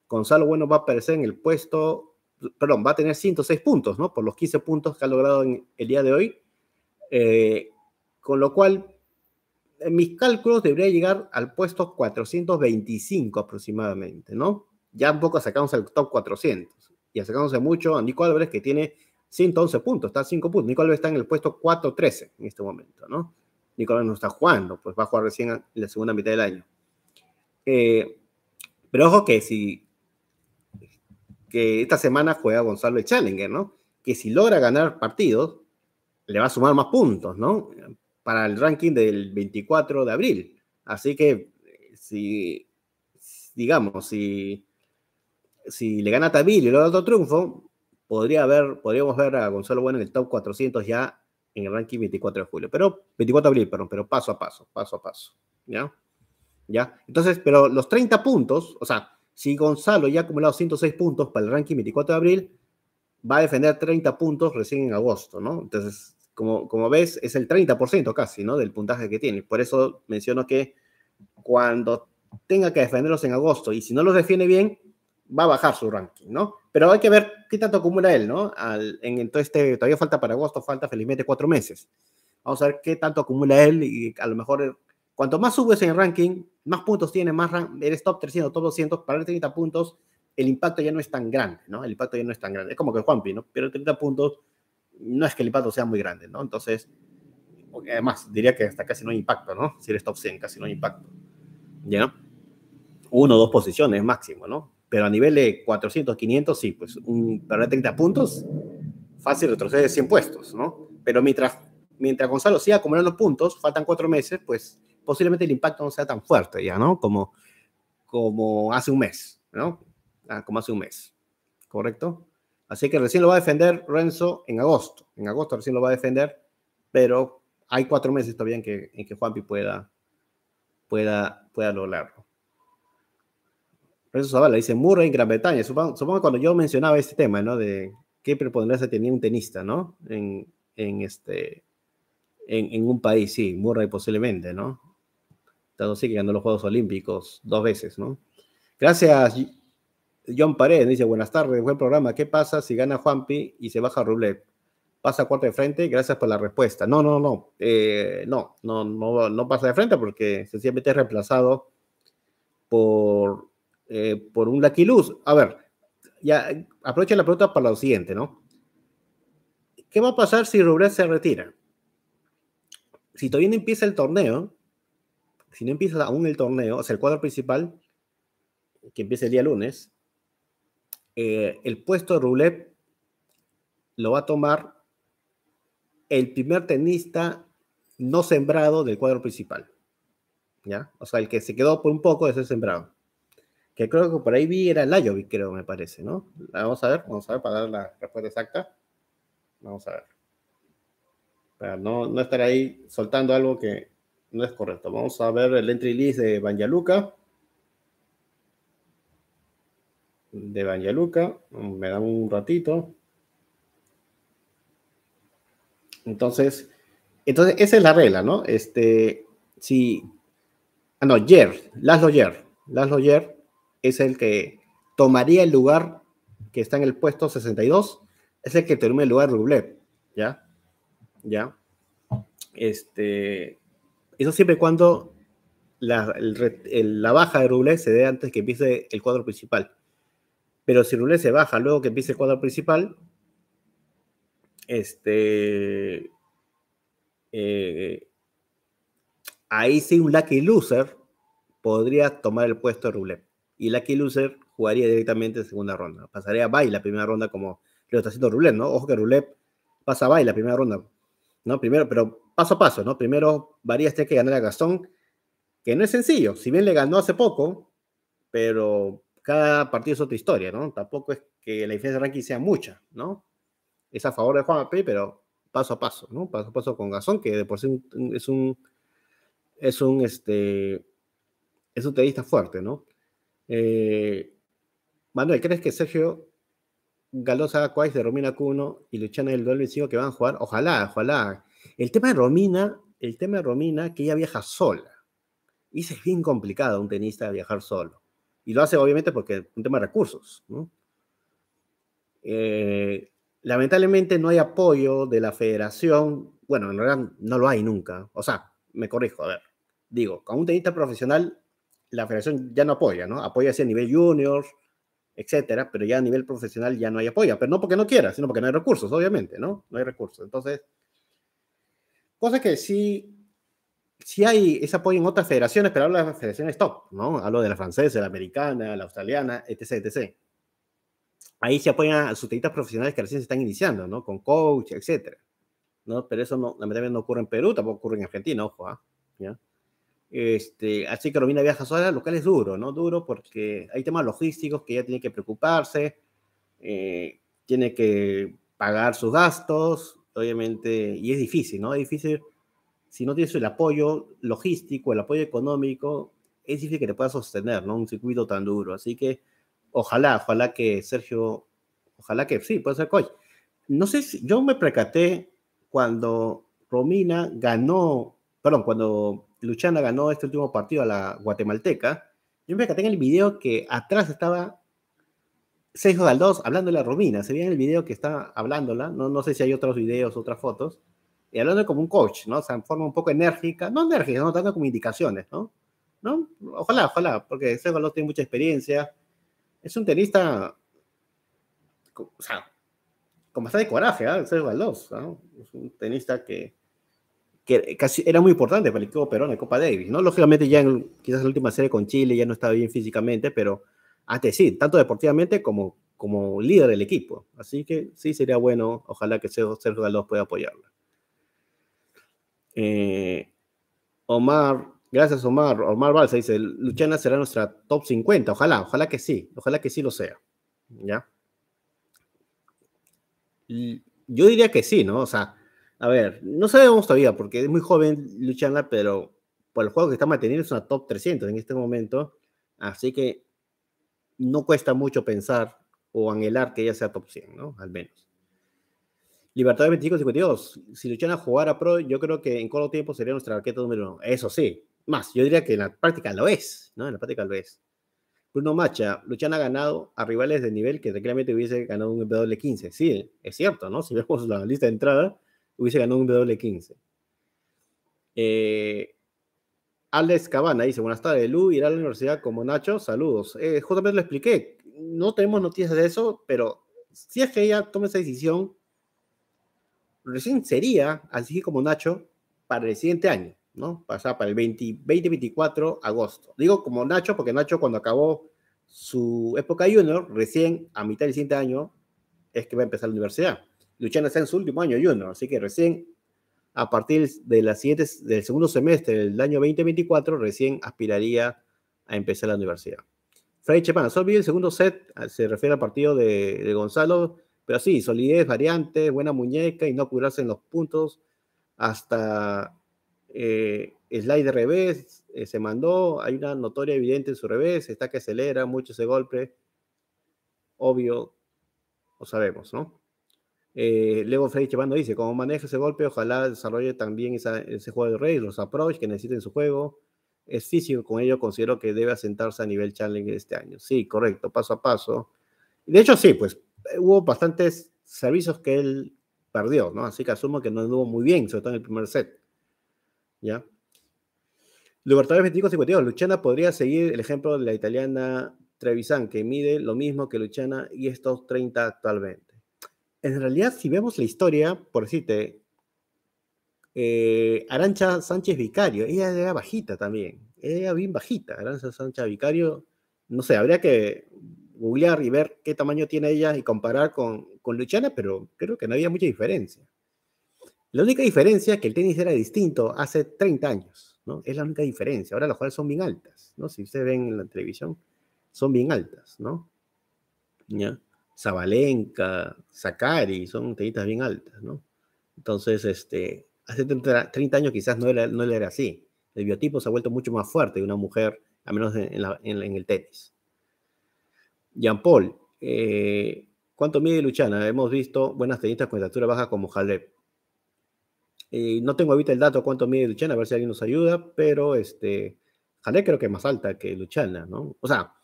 Gonzalo Bueno va a aparecer en el puesto, perdón, va a tener 106 puntos, ¿no? Por los 15 puntos que ha logrado en el día de hoy. Eh, con lo cual en mis cálculos debería llegar al puesto 425 aproximadamente, ¿no? Ya un poco sacamos al top 400 y acercándose mucho a Nico Álvarez que tiene 111 puntos, está a 5 puntos. Nico Álvarez está en el puesto 413 en este momento, ¿no? Nicolás no está jugando, pues va a jugar recién en la segunda mitad del año. Eh, pero ojo que si que esta semana juega Gonzalo el Challenger, ¿no? Que si logra ganar partidos, le va a sumar más puntos, ¿no? para el ranking del 24 de abril. Así que, si, digamos, si, si le gana a Tavil y luego da otro triunfo, podría haber podríamos ver a Gonzalo Bueno en el top 400 ya en el ranking 24 de julio, pero 24 de abril, perdón, pero paso a paso, paso a paso, ¿ya? ¿Ya? Entonces, pero los 30 puntos, o sea, si Gonzalo ya ha acumulado 106 puntos para el ranking 24 de abril, va a defender 30 puntos recién en agosto, ¿no? Entonces, como, como ves, es el 30% casi, ¿no? Del puntaje que tiene. Por eso menciono que cuando tenga que defenderlos en agosto y si no los defiende bien, va a bajar su ranking, ¿no? Pero hay que ver qué tanto acumula él, ¿no? Al, en, todo este, todavía falta para agosto, falta felizmente cuatro meses. Vamos a ver qué tanto acumula él y a lo mejor cuanto más subes en el ranking, más puntos tiene, más rank, eres top 300, top 200, para el 30 puntos, el impacto ya no es tan grande, ¿no? El impacto ya no es tan grande. Es como que Juanpi, ¿no? pero 30 puntos, no es que el impacto sea muy grande, ¿no? Entonces, además, diría que hasta casi no hay impacto, ¿no? Si eres top 100, casi no hay impacto. ¿Ya? Uno o dos posiciones máximo, ¿no? Pero a nivel de 400, 500, sí, pues un, perder 30 puntos, fácil retroceder 100 puestos, ¿no? Pero mientras, mientras Gonzalo siga acumulando puntos, faltan cuatro meses, pues posiblemente el impacto no sea tan fuerte ya, ¿no? Como, como hace un mes, ¿no? Ah, como hace un mes, ¿correcto? Así que recién lo va a defender Renzo en agosto. En agosto recién lo va a defender, pero hay cuatro meses todavía en que, en que Juanpi pueda, pueda, pueda lograrlo. Renzo Zavala dice Murray en Gran Bretaña. Supongo, cuando yo mencionaba este tema, ¿no? De qué preponderancia tenía un tenista, ¿no? En, en este, en, en, un país, sí, Murray posiblemente, ¿no? Tanto sí que ganó los Juegos Olímpicos dos veces, ¿no? Gracias, John Paredes dice, buenas tardes, buen programa. ¿Qué pasa si gana Juanpi y se baja Rublev? ¿Pasa cuarto de frente? Gracias por la respuesta. No, no, eh, no. no, no, no, pasa de frente porque sencillamente es reemplazado por, eh, por un Lucky Luz. A ver, ya aprovechen la pregunta para lo siguiente, ¿no? ¿Qué va a pasar si Rublev se retira? Si todavía no empieza el torneo, si no empieza aún el torneo, o sea, el cuadro principal, que empieza el día lunes, eh, el puesto de roulette lo va a tomar el primer tenista no sembrado del cuadro principal. ¿Ya? O sea, el que se quedó por un poco de el sembrado. Que creo que por ahí vi era Lajovic, creo, me parece, ¿no? Vamos a ver, vamos a ver para dar la respuesta exacta. Vamos a ver. Para no, no estar ahí soltando algo que no es correcto. Vamos a ver el entry list de Banyaluca. de Luka, Me dan un ratito. Entonces, entonces, esa es la regla, ¿no? Este, si. Ah, no, Yer, Laszlo Yer. Laszlo Yer es el que tomaría el lugar que está en el puesto 62. Es el que termina el lugar de Rublev, ¿ya? ¿Ya? Este. Eso siempre y cuando la, baja de Rublev se dé antes que empiece el cuadro principal. Pero si Roulet se baja luego que empiece el cuadro principal, este, eh, ahí sí un lucky loser podría tomar el puesto de Roulette. Y lucky loser jugaría directamente en segunda ronda. Pasaría a Bay la primera ronda como lo está haciendo Roulette, ¿no? Ojo que Roulette pasa a la primera ronda, ¿no? Primero, pero paso a paso, ¿no? Primero Varías tiene que ganar a Gastón, que no es sencillo. Si bien le ganó hace poco, pero cada partido es otra historia, ¿no? Tampoco es que la diferencia de ranking sea mucha, ¿no? Es a favor de Juan P, pero paso a paso, ¿no? Paso a paso con Gazón, que de por sí es un es un este es un tenista fuerte, ¿no? Eh, Manuel, ¿crees que Sergio Galosa Acuáis de Romina Cuno y Luchana del Duelo y que van a jugar? Ojalá, ojalá. El tema de Romina, el tema de Romina, que ella viaja sola. Y es bien complicado un tenista viajar solo. Y lo hace obviamente porque es un tema de recursos. Eh, lamentablemente no hay apoyo de la federación. Bueno, en realidad no lo hay nunca. O sea, me corrijo, a ver. Digo, con un tenista profesional, la federación ya no apoya, ¿no? Apoya a nivel junior, etcétera, pero ya a nivel profesional ya no hay apoyo. Pero no porque no quiera, sino porque no hay recursos, obviamente, ¿no? No hay recursos. Entonces, cosas que sí si hay ese apoyo en otras federaciones, pero hablo de las federaciones top, ¿no? Hablo de la francesa, la americana, la australiana, etc., etc. Ahí se apoyan a sus tenistas profesionales que recién se están iniciando, ¿no? Con coach, etc. ¿no? Pero eso no, lamentablemente no ocurre en Perú, tampoco ocurre en Argentina, ojo, ¿ah? ¿Ya? Este, así que Romina viaja sola, lo cual es duro, ¿no? Duro porque hay temas logísticos que ella tiene que preocuparse, eh, tiene que pagar sus gastos, obviamente, y es difícil, ¿no? Es difícil si no tienes el apoyo logístico, el apoyo económico, es difícil que te puedas sostener, ¿no? Un circuito tan duro. Así que ojalá, ojalá que Sergio, ojalá que sí, puede ser Coy. No sé si yo me precaté cuando Romina ganó, perdón, cuando Luchana ganó este último partido a la guatemalteca, yo me percaté en el video que atrás estaba Sergio hablando hablándole a Romina. Se veía en el video que está hablándola, no, no sé si hay otros videos, otras fotos y hablando como un coach, ¿no? O sea, en forma un poco enérgica, no enérgica, no tanto como indicaciones, ¿no? ¿No? Ojalá, ojalá, porque Sergio Sebalot tiene mucha experiencia. Es un tenista, o sea, con bastante coraje, ¿eh? ¿ah? Ceballos, ¿no? Es un tenista que, que casi era muy importante para el equipo Perón en Copa Davis, ¿no? Lógicamente ya en, quizás en la última serie con Chile ya no estaba bien físicamente, pero antes sí, tanto deportivamente como, como líder del equipo. Así que sí sería bueno, ojalá que Sergio Galos pueda apoyarlo. Eh, Omar, gracias Omar, Omar Balsa dice, Luchana será nuestra top 50, ojalá, ojalá que sí, ojalá que sí lo sea, ¿ya? Yo diría que sí, ¿no? O sea, a ver, no sabemos todavía porque es muy joven Luchana, pero por el juego que está manteniendo es una top 300 en este momento, así que no cuesta mucho pensar o anhelar que ella sea top 100, ¿no? Al menos. Libertad 25-52. Si Luchana jugara pro, yo creo que en corto tiempo sería nuestra arqueta número uno. Eso sí. Más, yo diría que en la práctica lo es, ¿no? En la práctica lo es. Bruno Macha, Luchana ha ganado a rivales de nivel que tranquilamente hubiese ganado un W15. Sí, es cierto, ¿no? Si vemos la lista de entrada, hubiese ganado un W15. Eh, Alex Cabana dice, buenas tardes, Lu, irá a la universidad como Nacho, saludos. Eh, justamente lo expliqué, no tenemos noticias de eso, pero si es que ella toma esa decisión, recién sería, así como Nacho, para el siguiente año, ¿no? O para el 20, 24 agosto. Digo como Nacho porque Nacho cuando acabó su época junior, recién a mitad del siguiente año, es que va a empezar la universidad. Luchana está en su último año junior, así que recién a partir de las del segundo semestre del año 2024, recién aspiraría a empezar la universidad. Freddy Chepana, solo el segundo set, se refiere al partido de, de Gonzalo, pero sí, solidez, variante, buena muñeca y no curarse en los puntos hasta eh, slide de revés, eh, se mandó, hay una notoria evidente en su revés, está que acelera mucho ese golpe, obvio, lo sabemos, ¿no? Eh, luego Freddy Chevando dice, como maneja ese golpe, ojalá desarrolle también ese juego de rey los approach que necesita en su juego. Es físico, con ello considero que debe asentarse a nivel challenge este año. Sí, correcto, paso a paso. De hecho, sí, pues eh, hubo bastantes servicios que él perdió, ¿no? Así que asumo que no anduvo muy bien, sobre todo en el primer set. ¿Ya? Libertadores 25-52. Luchana podría seguir el ejemplo de la italiana Trevisan, que mide lo mismo que Luchana y estos 30 actualmente. En realidad, si vemos la historia, por decirte, eh, Arancha Sánchez Vicario, ella era bajita también. Ella era bien bajita. Arancha Sánchez Vicario, no sé, habría que googlear y ver qué tamaño tiene ella y comparar con, con Luchana, pero creo que no había mucha diferencia. La única diferencia es que el tenis era distinto hace 30 años, ¿no? Es la única diferencia. Ahora las jugadas son bien altas, ¿no? Si ustedes ven en la televisión, son bien altas, ¿no? ¿Ya? Zabalenka, Sakari, son tenistas bien altas, ¿no? Entonces, este, hace 30, años quizás no era, era así. El biotipo se ha vuelto mucho más fuerte de una mujer, a menos en el tenis. Jean Paul, eh, ¿cuánto mide Luchana? Hemos visto buenas tenistas con estatura baja como Jalep. Eh, no tengo ahorita el dato cuánto mide Luchana, a ver si alguien nos ayuda, pero este, creo que es más alta que Luchana, ¿no? O sea,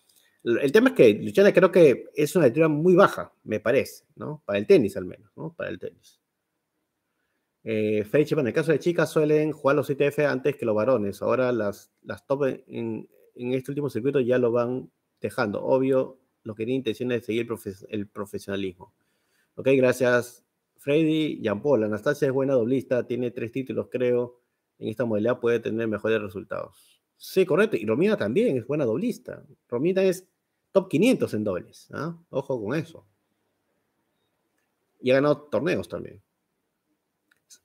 el tema es que Luchana creo que es una estatura muy baja, me parece, ¿no? Para el tenis al menos, ¿no? Para el tenis. Eh, bueno, en el caso de chicas suelen jugar los ITF antes que los varones. Ahora las, las top en, en, este último circuito ya lo van dejando. Obvio, lo que tiene intención es seguir el, profesionalismo. Ok, gracias Freddy. Jean-Paul, Anastasia es buena doblista, tiene tres títulos, creo. En esta modalidad puede tener mejores resultados. Sí, correcto. Y Romina también es buena doblista. Romina es top 500 en dobles. ¿ah? Ojo con eso. Y ha ganado torneos también.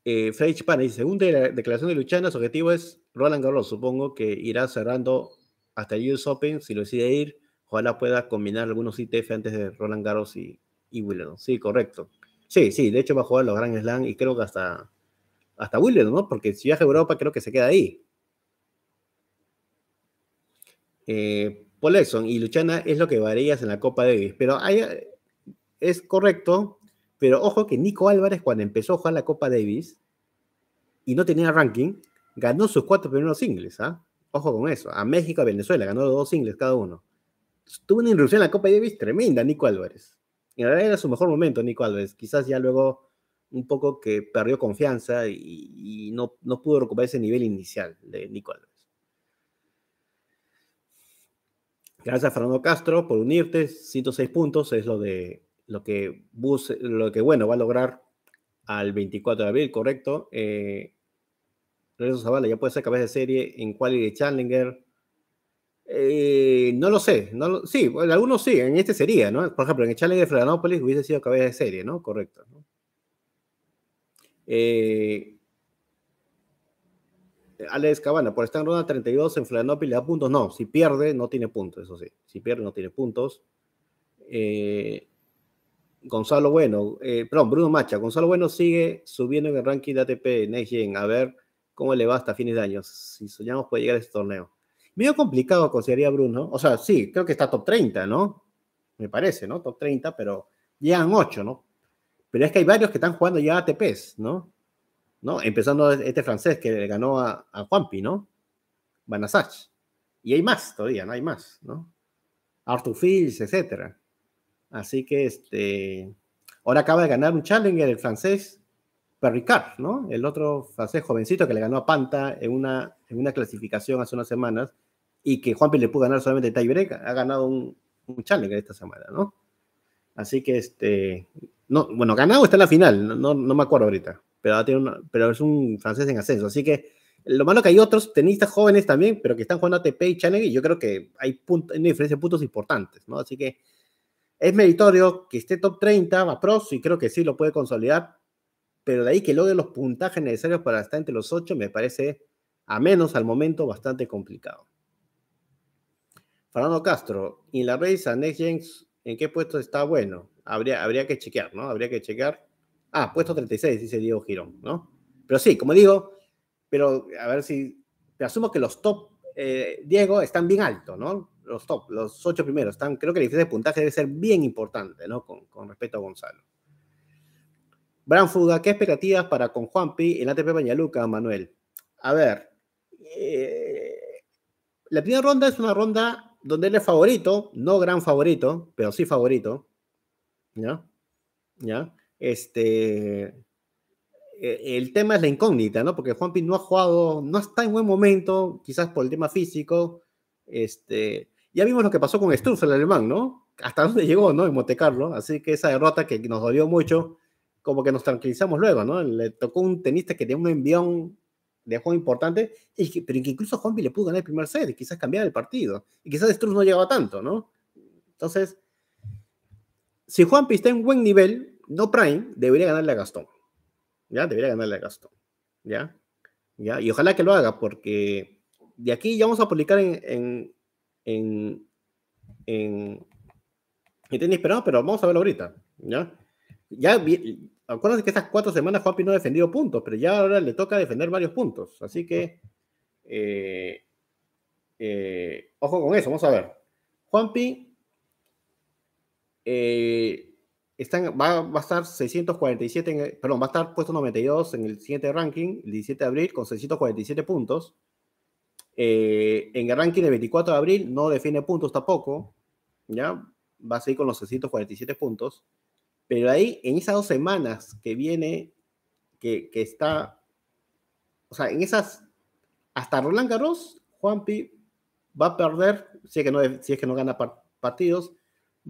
Eh, Freddy Chipana dice, según la declaración de Luchana, su objetivo es Roland Garros. Supongo que irá cerrando hasta el US Open si lo decide ir Ojalá pueda combinar algunos ITF antes de Roland Garros y, y Sí, correcto. Sí, sí, de hecho va a jugar los Grand Slam y creo que hasta, hasta Wimbledon, ¿no? Porque si viaja a Europa creo que se queda ahí. Eh, Paul y Luchana es lo que varías en la Copa Davis, pero es correcto, pero ojo que Nico Álvarez cuando empezó a jugar la Copa Davis y no tenía ranking, ganó sus cuatro primeros singles, ¿ah? Ojo con eso. A México, a Venezuela, ganó los dos singles cada uno tuvo una irrupción en la Copa Davis tremenda, Nico Álvarez. En realidad era su mejor momento, Nico Álvarez. Quizás ya luego un poco que perdió confianza y, no, no pudo recuperar ese nivel inicial de Nico Álvarez. Gracias Fernando Castro por unirte. 106 puntos es lo de lo que lo que bueno va a lograr al 24 de abril, correcto. Eh, Lorenzo Zavala ya puede ser cabeza de serie en Quali de Challenger. Eh, no lo sé, sí, algunos sí, en este sería, ¿no? Por ejemplo, en el challenge de Florianópolis hubiese sido cabeza de serie, ¿no? Correcto. ¿no? Eh, Alex Cabana, por estar en ronda 32 en Florianópolis le da puntos, no, si pierde no tiene puntos, eso sí, si pierde no tiene puntos. Eh, Gonzalo Bueno, perdón, Bruno Macha, Gonzalo Bueno sigue subiendo en el ranking de ATP a ver cómo le va hasta fines de año, si soñamos puede llegar a este torneo. Medio complicado consideraría Bruno. O sea, sí, creo que está top 30, ¿no? Me parece, ¿no? Top 30, pero llegan 8, ¿no? Pero es que hay varios que están jugando ya ATPs, ¿no? ¿No? Empezando este francés que le ganó a, Juanpi, ¿no? Banasach. Y hay más todavía, ¿no? Hay más, ¿no? Arthur Fields, etcétera. Así que este. Ahora acaba de ganar un challenger el francés Perricard, ¿no? El otro francés jovencito que le ganó a Panta en una, en una clasificación hace unas semanas y que Juanpi le pudo ganar solamente tiebreak, ha ganado un, un challenger esta semana, ¿no? Así que este, no, bueno, ganado está en la final, no, me acuerdo ahorita, pero, tiene pero es un francés en ascenso, así que lo malo que hay otros tenistas jóvenes también, pero que están jugando ATP y Challenger, y yo creo que hay, puntos, hay una diferencia de puntos importantes, ¿no? Así que es meritorio que esté top 30, va pros, y creo que sí lo puede consolidar, pero de ahí que logre los puntajes necesarios para estar entre los ocho, me parece, a menos al momento, bastante complicado. Fernando Castro, ¿y la race a Next Gen en qué puesto está bueno? Habría, habría que chequear, ¿no? Habría que chequear. Ah, puesto 36, dice Diego Girón, ¿no? Pero sí, como digo, pero a ver si. Te asumo que los top, eh, Diego, están bien altos, ¿no? Los top, los ocho primeros están. Creo que el diferencia de puntaje debe ser bien importante, ¿no? Con, respecto a Gonzalo. Bran ¿qué expectativas para con Juanpi en ATP Bañaluca, Manuel? A ver, eh, la primera ronda es una ronda donde él es favorito, no gran favorito, pero sí favorito, ¿ya? Este, e, el tema es la incógnita, ¿no? Porque Juanpi no ha jugado, no está en buen momento, quizás por el tema físico, este, ya vimos lo que pasó con Sturz, el alemán, ¿no? Hasta dónde llegó, ¿no? En Monte Carlo, así que esa derrota que nos dolió mucho, como que nos tranquilizamos luego, ¿no? Le tocó un tenista que tenía un envión de juego importante, pero que incluso Juanpi le pudo ganar el primer set y quizás cambiar el partido. Y quizás Struz no llegaba tanto, ¿no? Entonces, si Juanpi está en buen nivel, no Prime, debería ganarle a Gastón. ¿Ya? Debería ganarle a Gastón. ¿Ya? ¿Ya? Y ojalá que lo haga, porque de aquí ya vamos a publicar en, en, en, en, tenis, pero, pero vamos a verlo ahorita. ¿Ya? Ya, acuérdense que estas cuatro semanas Juanpi no ha defendido puntos, pero ya ahora le toca defender varios puntos. Así que, eh, eh, ojo con eso, vamos a ver. Juanpi eh, va, a estar 647, perdón, va a estar puesto 92 en el siguiente ranking, el 17 de abril, con 647 puntos. en el ranking del 24 de abril no define puntos tampoco, ¿ya? Va a seguir con los 647 puntos. Pero ahí, en esas dos semanas que viene, que, está, o sea, en esas, hasta Roland Garros, Juanpi va a perder, si es que no, es que no gana partidos,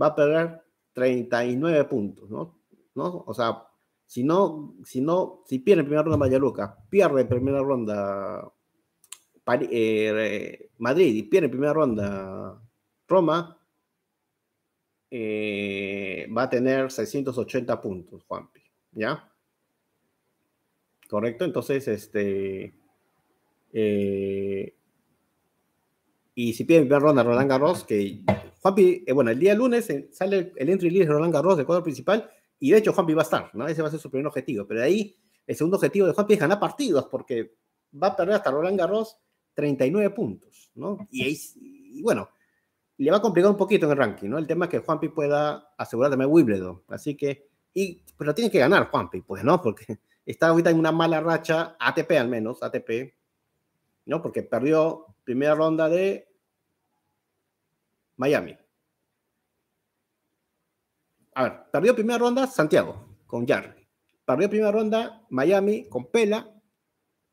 va a perder 39 puntos, ¿no? ¿No? O sea, si no, si no, si pierde en primera ronda Mayaluca, pierde en primera ronda eh, Madrid y pierde en primera ronda Roma, eh, va a tener 680 puntos, Juanpi. ¿Ya? ¿Correcto? Entonces, este... Eh, y si piden ver ronda Roland Garros, que Juanpi, eh, bueno, el día lunes sale el entry list de Roland Garros del cuadro principal, y de hecho Juanpi va a estar, ¿no? Ese va a ser su primer objetivo. Pero de ahí, el segundo objetivo de Juanpi es ganar partidos, porque va a perder hasta Roland Garros 39 puntos, ¿no? Y, ahí, y bueno, le va a complicar un poquito en el ranking, ¿no? El tema es que Juanpi pueda asegurar también Wimbledon. Así que, y, pero tiene que ganar Juanpi, pues no, porque está ahorita en una mala racha, ATP al menos, ATP, ¿no? Porque perdió primera ronda de Miami. A ver, perdió primera ronda Santiago con Jarry. Perdió primera ronda Miami con Pela,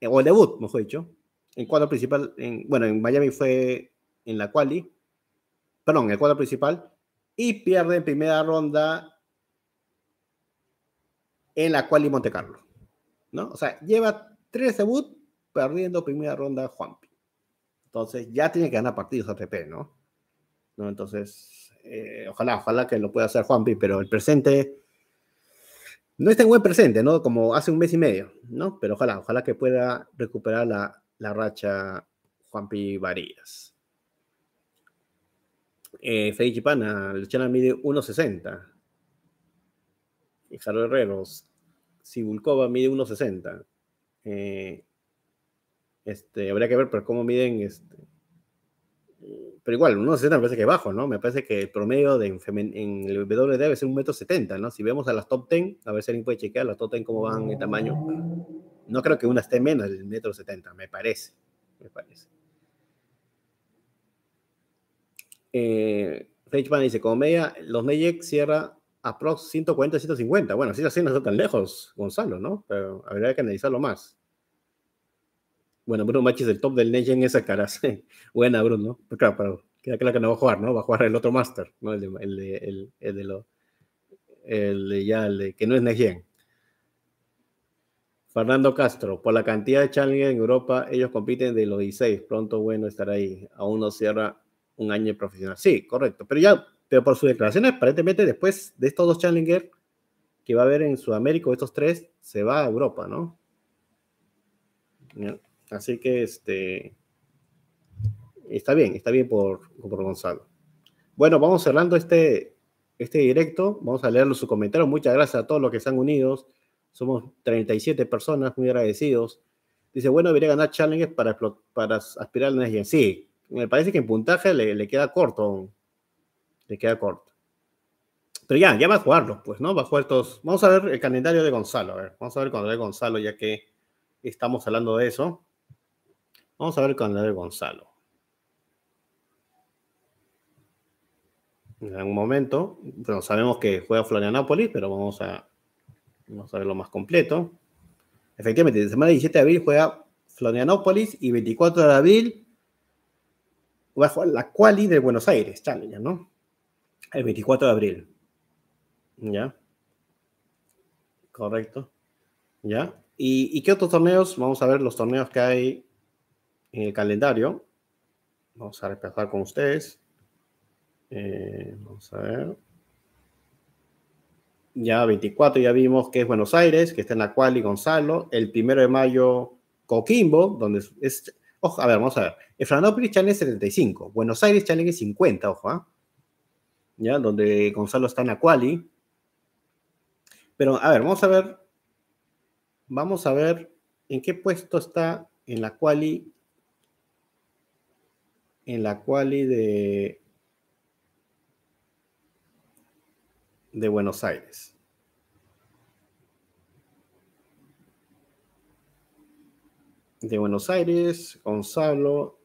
eh, o el debut, mejor dicho, en cuadro principal, bueno, en Miami fue en la quali, perdón, el cuadro principal, y pierde en primera ronda en la cual y Monte Carlo. ¿no? O sea, lleva tres debut perdiendo primera ronda Juanpi. Entonces, ya tiene que ganar partidos ATP, ¿no? ¿No? Entonces, eh, ojalá, ojalá que lo pueda hacer Juanpi, pero el presente no está en buen presente, ¿no? Como hace un mes y medio, ¿no? Pero ojalá, ojalá que pueda recuperar la, la racha Juanpi Varías eh, Chipana, Luchana mide 1.60. Jaro Herreros, Sibulkova mide 1.60. Eh, este, habría que ver pero cómo miden este. Pero igual, 1.60 me parece que es bajo, ¿no? Me parece que el promedio de en, el WD debe ser 1.70 ¿no? Si vemos a las top 10, a ver si alguien puede chequear las top 10 cómo van en tamaño. No creo que una esté menos del 1.70, me parece. Me parece. eh, dice, como media, los Neyek cierra aprox 140, 150. Bueno, si así no está tan lejos, Gonzalo, ¿no? Pero habría que analizarlo más. Bueno, Bruno Machi es el top del Neyek en esa cara, Buena, Bruno. Pero claro, pero queda claro que no va a jugar, ¿no? Va a jugar el otro Master, ¿no? El de, los el, de ya, el de, que no es Neyek. Fernando Castro, por la cantidad de challenges en Europa, ellos compiten de los 16. Pronto, bueno, estará ahí. Aún no cierra un año profesional. Sí, correcto. Pero ya, pero por sus declaraciones, aparentemente después de estos dos Challenger que va a haber en Sudamérica, estos tres, se va a Europa, ¿no? Así que este está bien, está bien por, Gonzalo. Bueno, vamos cerrando este, este directo. Vamos a leerlo su comentarios. Muchas gracias a todos los que se han unido Somos 37 personas, muy agradecidos. Dice, bueno, debería ganar challengers para, para aspirar a la energía. Sí, me parece que en puntaje le, queda corto Le queda corto. Pero ya, ya va a jugarlo. pues, ¿no? Va a jugar estos... Vamos a ver el calendario de Gonzalo. A ver, vamos a ver cuando de Gonzalo, ya que estamos hablando de eso. Vamos a ver el de Gonzalo. En algún momento. Bueno, sabemos que juega Florianópolis, pero vamos a, vamos a verlo más completo. Efectivamente, de semana 17 de abril juega Florianópolis y 24 de abril la quali de Buenos Aires Challenger, ¿no? El 24 de abril. ¿Ya? Correcto. ¿Ya? ¿Y, qué otros torneos? Vamos a ver los torneos que hay en el calendario. Vamos a empezar con ustedes. Eh, vamos a ver. Ya 24 ya vimos que es Buenos Aires, que está en la Quali, Gonzalo. El primero de mayo, Coquimbo, donde es, Ojo, a ver, vamos a ver. Efranópolis Challenge 75, Buenos Aires Challenge 50, ojo, ¿ah? ¿Ya? Donde Gonzalo está en la quali. Pero, a ver, vamos a ver. Vamos a ver en qué puesto está en la quali. En la quali de de Buenos Aires. de Buenos Aires, Gonzalo.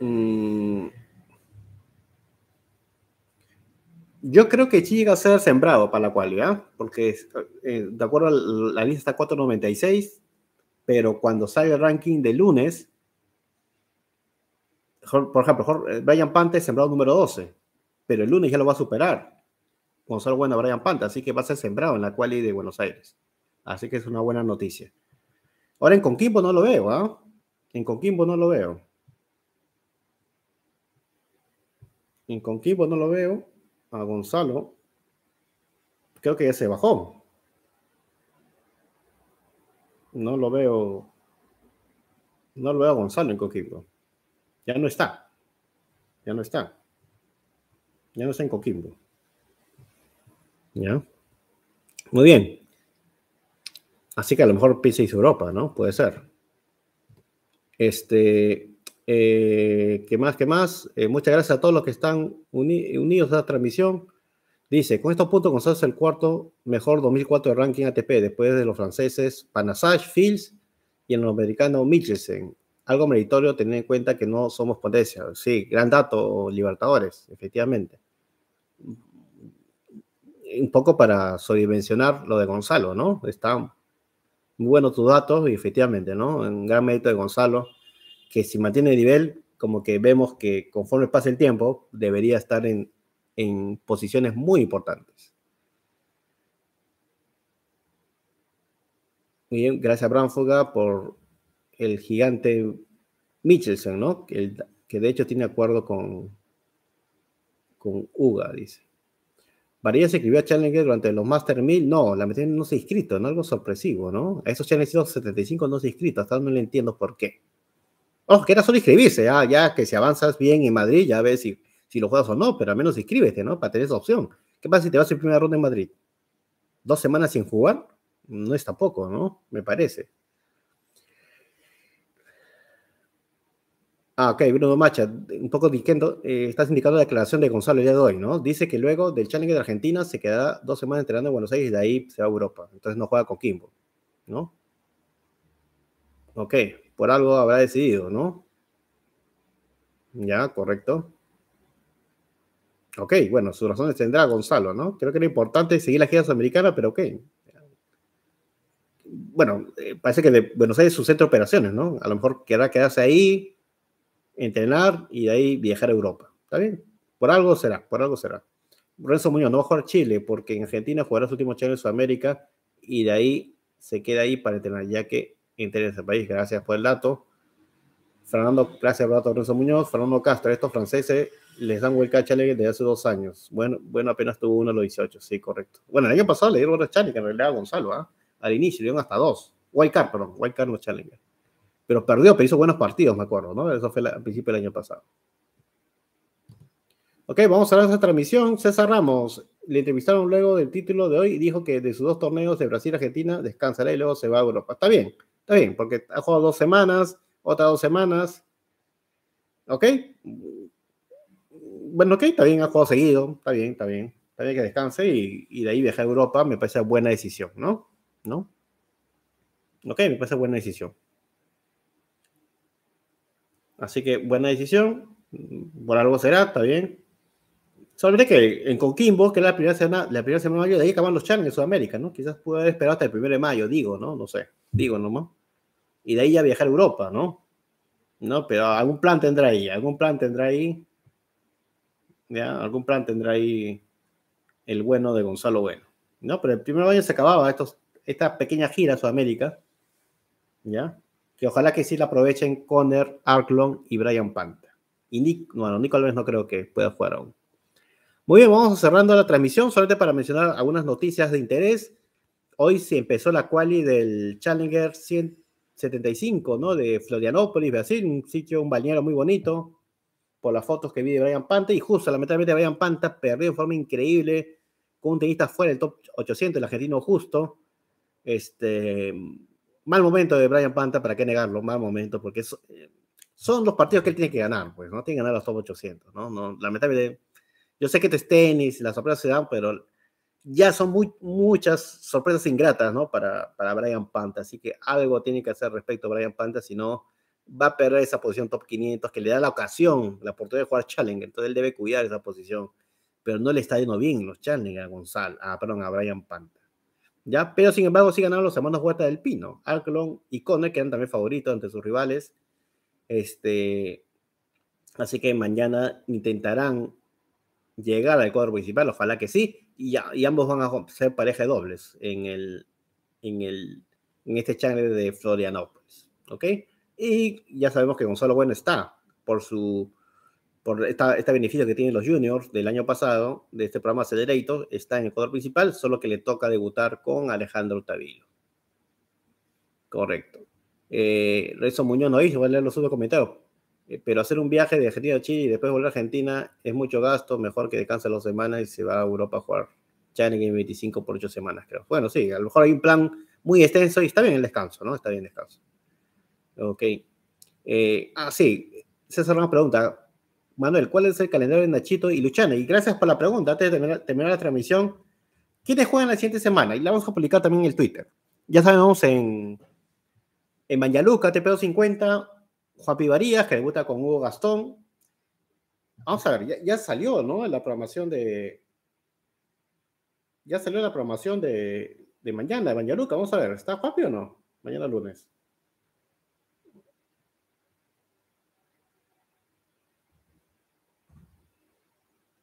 Mm. Yo creo que llega a ser sembrado para la cualidad, porque eh, de acuerdo a la lista está 496, pero cuando sale el ranking de lunes, por ejemplo, eh, Brian Pante es sembrado número 12, pero el lunes ya lo va a superar. Gonzalo Bueno, Brian Panta, así que va a ser sembrado en la y de Buenos Aires. Así que es una buena noticia. Ahora en Coquimbo no lo veo, ¿ah? En Coquimbo no lo veo. En Coquimbo no lo veo. A Gonzalo. Creo que ya se bajó. No lo veo. No lo veo a Gonzalo en Coquimbo. Ya no está. Ya no está. Ya no está en Coquimbo. ¿Ya? Muy bien. Así que a lo mejor Pisa hizo Europa, ¿no? Puede ser. Este, eh, ¿Qué más? ¿Qué más? Eh, muchas gracias a todos los que están unidos a la transmisión. Dice, con estos puntos es el cuarto mejor 2004 de ranking ATP, después de los franceses Panasage, Fields y el norteamericano Michelsen. Algo meritorio tener en cuenta que no somos potencia. Sí, gran dato, Libertadores, efectivamente un poco para sobredimensionar lo de Gonzalo, ¿no? Están muy bueno tus datos y efectivamente, ¿no? Un gran mérito de Gonzalo, que si mantiene el nivel, como que vemos que conforme pasa el tiempo, debería estar en, posiciones muy importantes. Muy bien, gracias Branfoga, por el gigante Michelson, ¿no? que de hecho tiene acuerdo con, con UGA, dice se escribió a Challenger durante los Master 1000. No, la metieron no se inscrito, ¿no? Algo sorpresivo, ¿no? A esos Challenger 75 no se inscrito, hasta no le entiendo por qué. oh, que era solo inscribirse, ah, ya que si avanzas bien en Madrid, ya ves si, si lo juegas o no, pero al menos inscríbete, ¿no? Para tener esa opción. ¿Qué pasa si te vas en primera ronda en Madrid? ¿Dos semanas sin jugar? No es tampoco, ¿no? Me parece. Ah, ok, Bruno Macha, un poco diciendo, eh, estás indicando la declaración de Gonzalo ya de hoy, ¿no? Dice que luego del challenge de Argentina se quedará dos semanas entrenando en Buenos Aires y de ahí se va a Europa. Entonces no juega con Kimbo, ¿no? Ok, por algo habrá decidido, ¿no? Ya, correcto. Ok, bueno, sus razones tendrá Gonzalo, ¿no? Creo que era importante seguir las giras americanas, pero ok. Bueno, eh, parece que de Buenos Aires es su centro de operaciones, ¿no? A lo mejor querrá quedarse ahí, entrenar y de ahí viajar a Europa. ¿Está bien? Por algo será, por algo será. Renzo Muñoz no va a jugar Chile porque en Argentina jugará su último Chile en Sudamérica y de ahí se queda ahí para entrenar, ya que interesa el país. Gracias por el dato. Fernando, gracias por el dato, Renzo Muñoz. Fernando Castro, estos franceses les dan vuelta a desde hace dos años. Bueno, bueno, apenas tuvo uno a los 18, sí, correcto. Bueno, el año pasado le dieron a Challenger, en realidad a Gonzalo, ¿ah? al inicio le dieron hasta dos. Wildcard, perdón, Wildcard no Challenger pero perdió, pero hizo buenos partidos, me acuerdo, ¿no? Eso fue al principio del año pasado. Ok, vamos a ver esa transmisión. César Ramos, le entrevistaron luego del título de hoy y dijo que de sus dos torneos de Brasil y Argentina descansará y luego se va a Europa. Está bien, está bien, porque ha jugado dos semanas, otras dos semanas. ¿Ok? Bueno, ok, está bien, ha jugado seguido, está bien, está bien. Está bien que descanse y, y de ahí viajar a Europa me parece buena decisión, ¿no? ¿No? Ok, me parece buena decisión. Así que buena decisión, por algo será, está bien. Solamente que en Coquimbo, que es la primera semana, la primera semana de mayo, de ahí acaban los challenges en Sudamérica, ¿no? Quizás pudo haber esperado hasta el primero de mayo, digo, ¿no? No sé, digo nomás. Y de ahí ya viajar a Europa, ¿no? ¿No? Pero algún plan tendrá ahí, algún plan tendrá ahí. ¿Ya? Algún plan tendrá ahí el bueno de Gonzalo Bueno. ¿No? Pero el de mayo se acababa estos, esta pequeña gira a Sudamérica. ¿Ya? Y ojalá que sí la aprovechen Conner, Arklon y Brian Panta. Y Nick, bueno, Nico Alves no creo que pueda jugar aún. Muy bien, vamos cerrando la transmisión, solamente para mencionar algunas noticias de interés. Hoy se empezó la quali del Challenger 175, ¿no? De Florianópolis, Brasil, un sitio, un balneario muy bonito, por las fotos que vi de Brian Panta, y justo, lamentablemente, Brian Panta perdió de forma increíble con un tenista fuera del top 800, el argentino justo. Este, mal momento de Brian Panta, ¿para qué negarlo? Mal momento, porque eh, son los partidos que él tiene que ganar, pues, ¿no? Tiene que ganar los top 800, ¿no? no lamentablemente, yo sé que te este es tenis, las sorpresas se dan, pero ya son muy, muchas sorpresas ingratas, ¿no? Para, para Brian Panta, así que algo tiene que hacer respecto a Brian Panta, si no va a perder esa posición top 500 que le da la ocasión, la oportunidad de jugar Challenger, entonces él debe cuidar esa posición, pero no le está yendo bien los Challenger a Gonzalo, a, ah, perdón, a Brian Panta. ¿ya? Pero sin embargo sí ganaron los hermanos Huerta del Pino, Arclon y cone que eran también favoritos ante sus rivales. Este, así que mañana intentarán llegar al cuadro principal, ojalá que sí, y, ya, ambos van a ser pareja de dobles en, el, en, el, en este channel de Florianópolis, ¿ok? Y ya sabemos que Gonzalo Bueno está por su por esta, este beneficio que tienen los juniors del año pasado, de este programa derechos está en el jugador principal, solo que le toca debutar con Alejandro Tavilo. Correcto. Eh, Rezo Muñoz no hizo, voy a leer los otros comentarios. Eh, pero hacer un viaje de Argentina a Chile y después volver a Argentina es mucho gasto, mejor que descansa dos semanas y se va a Europa a jugar en 25 por ocho semanas, creo. Bueno, sí, a lo mejor hay un plan muy extenso y está bien el descanso, ¿no? Está bien el descanso. Ok. Eh, ah, sí, César Ramos pregunta, Manuel, ¿cuál es el calendario de Nachito y Luchana? Y gracias por la pregunta. Antes de terminar, la transmisión, ¿quiénes juegan la siguiente semana? Y la vamos a publicar también en el Twitter. Ya sabemos en, en Mañaluca, TPO 50, Juan Varías, que debuta con Hugo Gastón. Vamos a ver, ya, salió, ¿no? La programación de. Ya salió la programación de, mañana, de Mañaluca, Vamos a ver, ¿está Juapi o no? Mañana lunes.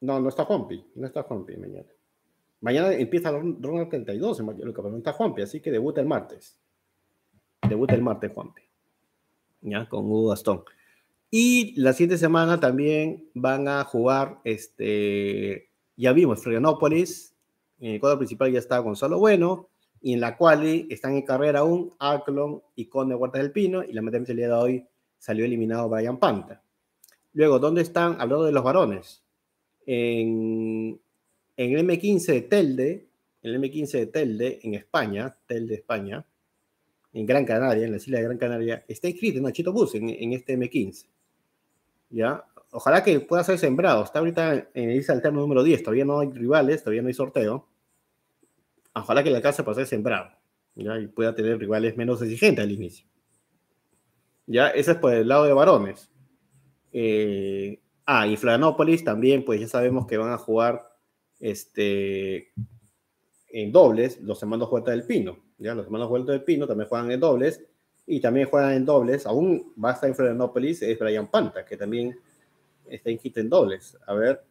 No, no está Juanpi, no está Juanpi mañana. Mañana empieza ronda 32 en que está Juanpi, así que debuta el martes. Debuta el martes Juanpi. Ya, con Hugo Gastón. Y la siguiente semana también van a jugar, este, ya vimos, Florianópolis, en el cuadro principal ya está Gonzalo Bueno, y en la cual están en carrera aún Aklon y Conde Huertas del Pino, y lamentablemente el día de hoy salió eliminado Brian Panta. Luego, ¿dónde están? Hablando de los varones, en, el M15 de Telde, en el M15 de Telde, en España, Telde, España, en Gran Canaria, en la isla de Gran Canaria, está inscrito Nachito Bus en, este M15. ¿Ya? Ojalá que pueda ser sembrado. Está ahorita en el alterno número 10. Todavía no hay rivales, todavía no hay sorteo. Ojalá que la casa ser sembrado. ¿ya? Y pueda tener rivales menos exigentes al inicio. ¿Ya? Ese es por el lado de varones. Eh, Ah, y Florianópolis también, pues ya sabemos que van a jugar este, en dobles los hermanos Huerta del Pino. Ya los hermanos Huerta del Pino también juegan en dobles y también juegan en dobles. Aún va a estar en Florianópolis, es Brian Panta, que también está en quita en dobles. A ver,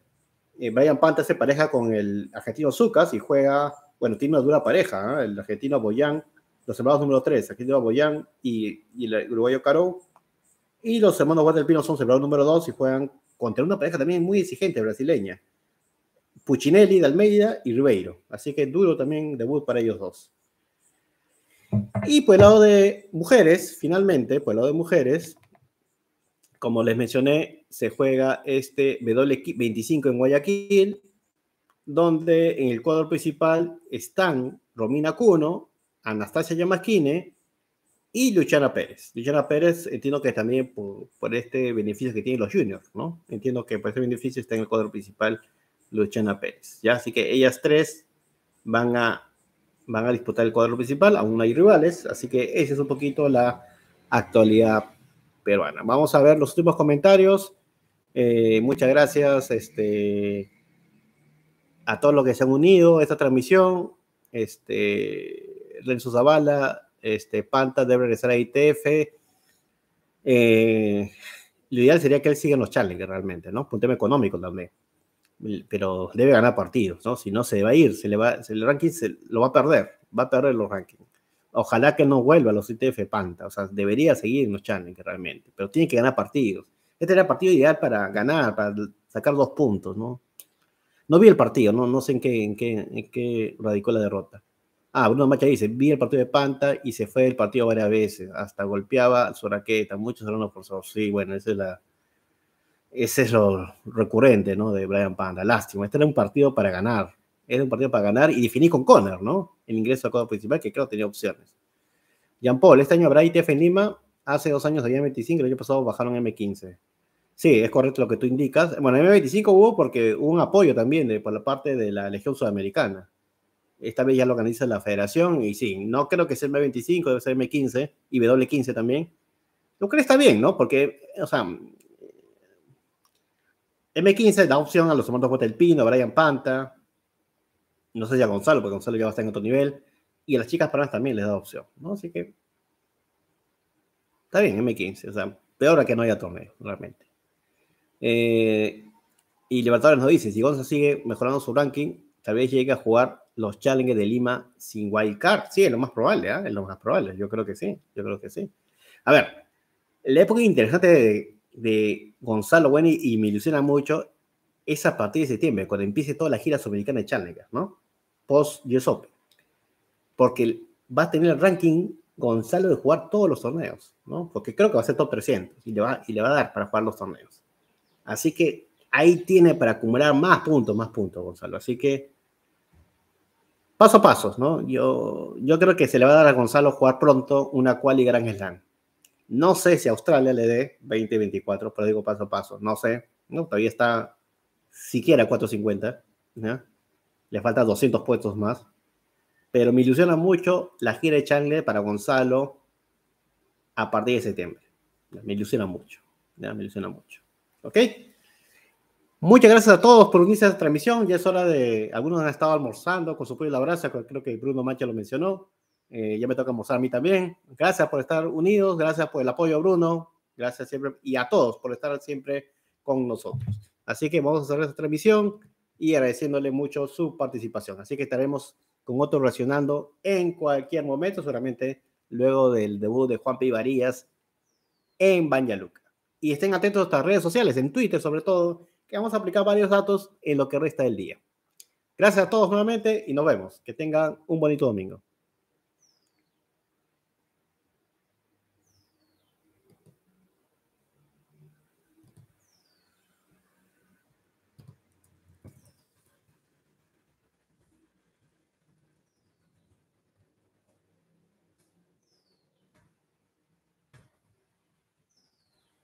eh, Brian Panta se pareja con el argentino Zucas y juega, bueno, tiene una dura pareja, ¿ah? el argentino Boyan, los hermanos número 3, argentino Boyan y, y el uruguayo Caro. Y los hermanos Huerta del Pino son sembrados número 2 y juegan contra una pareja también muy exigente brasileña. Puccinelli, de Almeida y Ribeiro. Así que duro también debut para ellos dos. Y por el lado de mujeres, finalmente, por el lado de mujeres, como les mencioné, se juega este b 25 en Guayaquil, donde en el cuadro principal están Romina Cuno, Anastasia Yamasquine, y Luciana Pérez. Luciana Pérez entiendo que también por, este beneficio que tienen los juniors, ¿no? Entiendo que por este beneficio está en el cuadro principal Luciana Pérez. Ya, así que ellas tres van a, van a disputar el cuadro principal, aún no hay rivales, así que esa es un poquito la actualidad peruana. Vamos a ver los últimos comentarios. Eh, muchas gracias este, a todos los que se han unido a esta transmisión. Este, Renzo Zavala, este, Pantas debe regresar a ITF. Eh, lo ideal sería que él siga en los challenges realmente, ¿no? Por un tema económico también. Pero debe ganar partidos, ¿no? Si no, se va a ir, se le va, el ranking se, lo va a perder, va a perder los rankings. Ojalá que no vuelva a los ITF Panta, o sea, debería seguir en los challenges realmente, pero tiene que ganar partidos. Este era el partido ideal para ganar, para sacar dos puntos, ¿no? No vi el partido, no, no sé qué, en qué, en qué radicó la derrota. Ah, Bruno Macha dice, vi el partido de Panta y se fue del partido varias veces, hasta golpeaba su raqueta, muchos eran forzados. Sí, bueno, esa es la, ese es lo recurrente, ¿no? De Brian Panda. Lástima, este era un partido para ganar. Era un partido para ganar y definir con Connor, ¿no? El ingreso a cuadro principal, que creo tenía opciones. Jean Paul, este año habrá ITF en Lima. Hace dos años había M25, el año pasado bajaron M15. Sí, es correcto lo que tú indicas. Bueno, M25 hubo porque hubo un apoyo también por la parte de la Legión Sudamericana. Esta vez ya lo organiza la federación y sí, no creo que sea M25, debe ser M15 y W15 también. Lo que está bien, ¿no? Porque, o sea, M15 da opción a los hermanos Pino, Pino Brian Panta, no sé si a Gonzalo, porque Gonzalo ya va a estar en otro nivel, y a las chicas peruanas también les da opción, ¿no? Así que está bien, M15, o sea, peor que no haya torneo, realmente. Eh, y Libertadores nos dice, si Gonzalo sigue mejorando su ranking, tal vez llegue a jugar los challenges de Lima sin wildcard. Sí, es lo más probable, ¿ah? es lo más probable. Yo creo que sí, yo creo que sí. A ver, la época interesante de, Gonzalo Bueno y, me ilusiona mucho es a partir de septiembre, cuando empiece toda la gira sudamericana de challenges, ¿no? Post USOP. Porque va a tener el ranking Gonzalo de jugar todos los torneos, ¿no? Porque creo que va a ser top 300 y le va, y le va a dar para jugar los torneos. Así que ahí tiene para acumular más puntos, más puntos, Gonzalo. Así que paso a paso, ¿no? Yo, yo creo que se le va a dar a Gonzalo jugar pronto una cual y gran slam. No sé si Australia le dé 20-24, pero digo paso a paso. No sé, no, todavía está siquiera 4.50, Le faltan 200 puestos más. Pero me ilusiona mucho la gira de Changle para Gonzalo a partir de septiembre. Me ilusiona mucho, me ilusiona mucho. ¿Ok? Muchas gracias a todos por unirse a esta transmisión. Ya es hora de. Algunos han estado almorzando con su pollo y la brasa, creo que Bruno Mancha lo mencionó. Eh, ya me toca almorzar a mí también. Gracias por estar unidos, gracias por el apoyo a Bruno, gracias siempre y a todos por estar siempre con nosotros. Así que vamos a cerrar esta transmisión y agradeciéndole mucho su participación. Así que estaremos con otro reaccionando en cualquier momento, seguramente luego del debut de Juan varías en Banyaluca. Y estén atentos a nuestras redes sociales, en Twitter sobre todo que vamos a aplicar varios datos en lo que resta del día. Gracias a todos nuevamente y nos vemos. Que tengan un bonito domingo.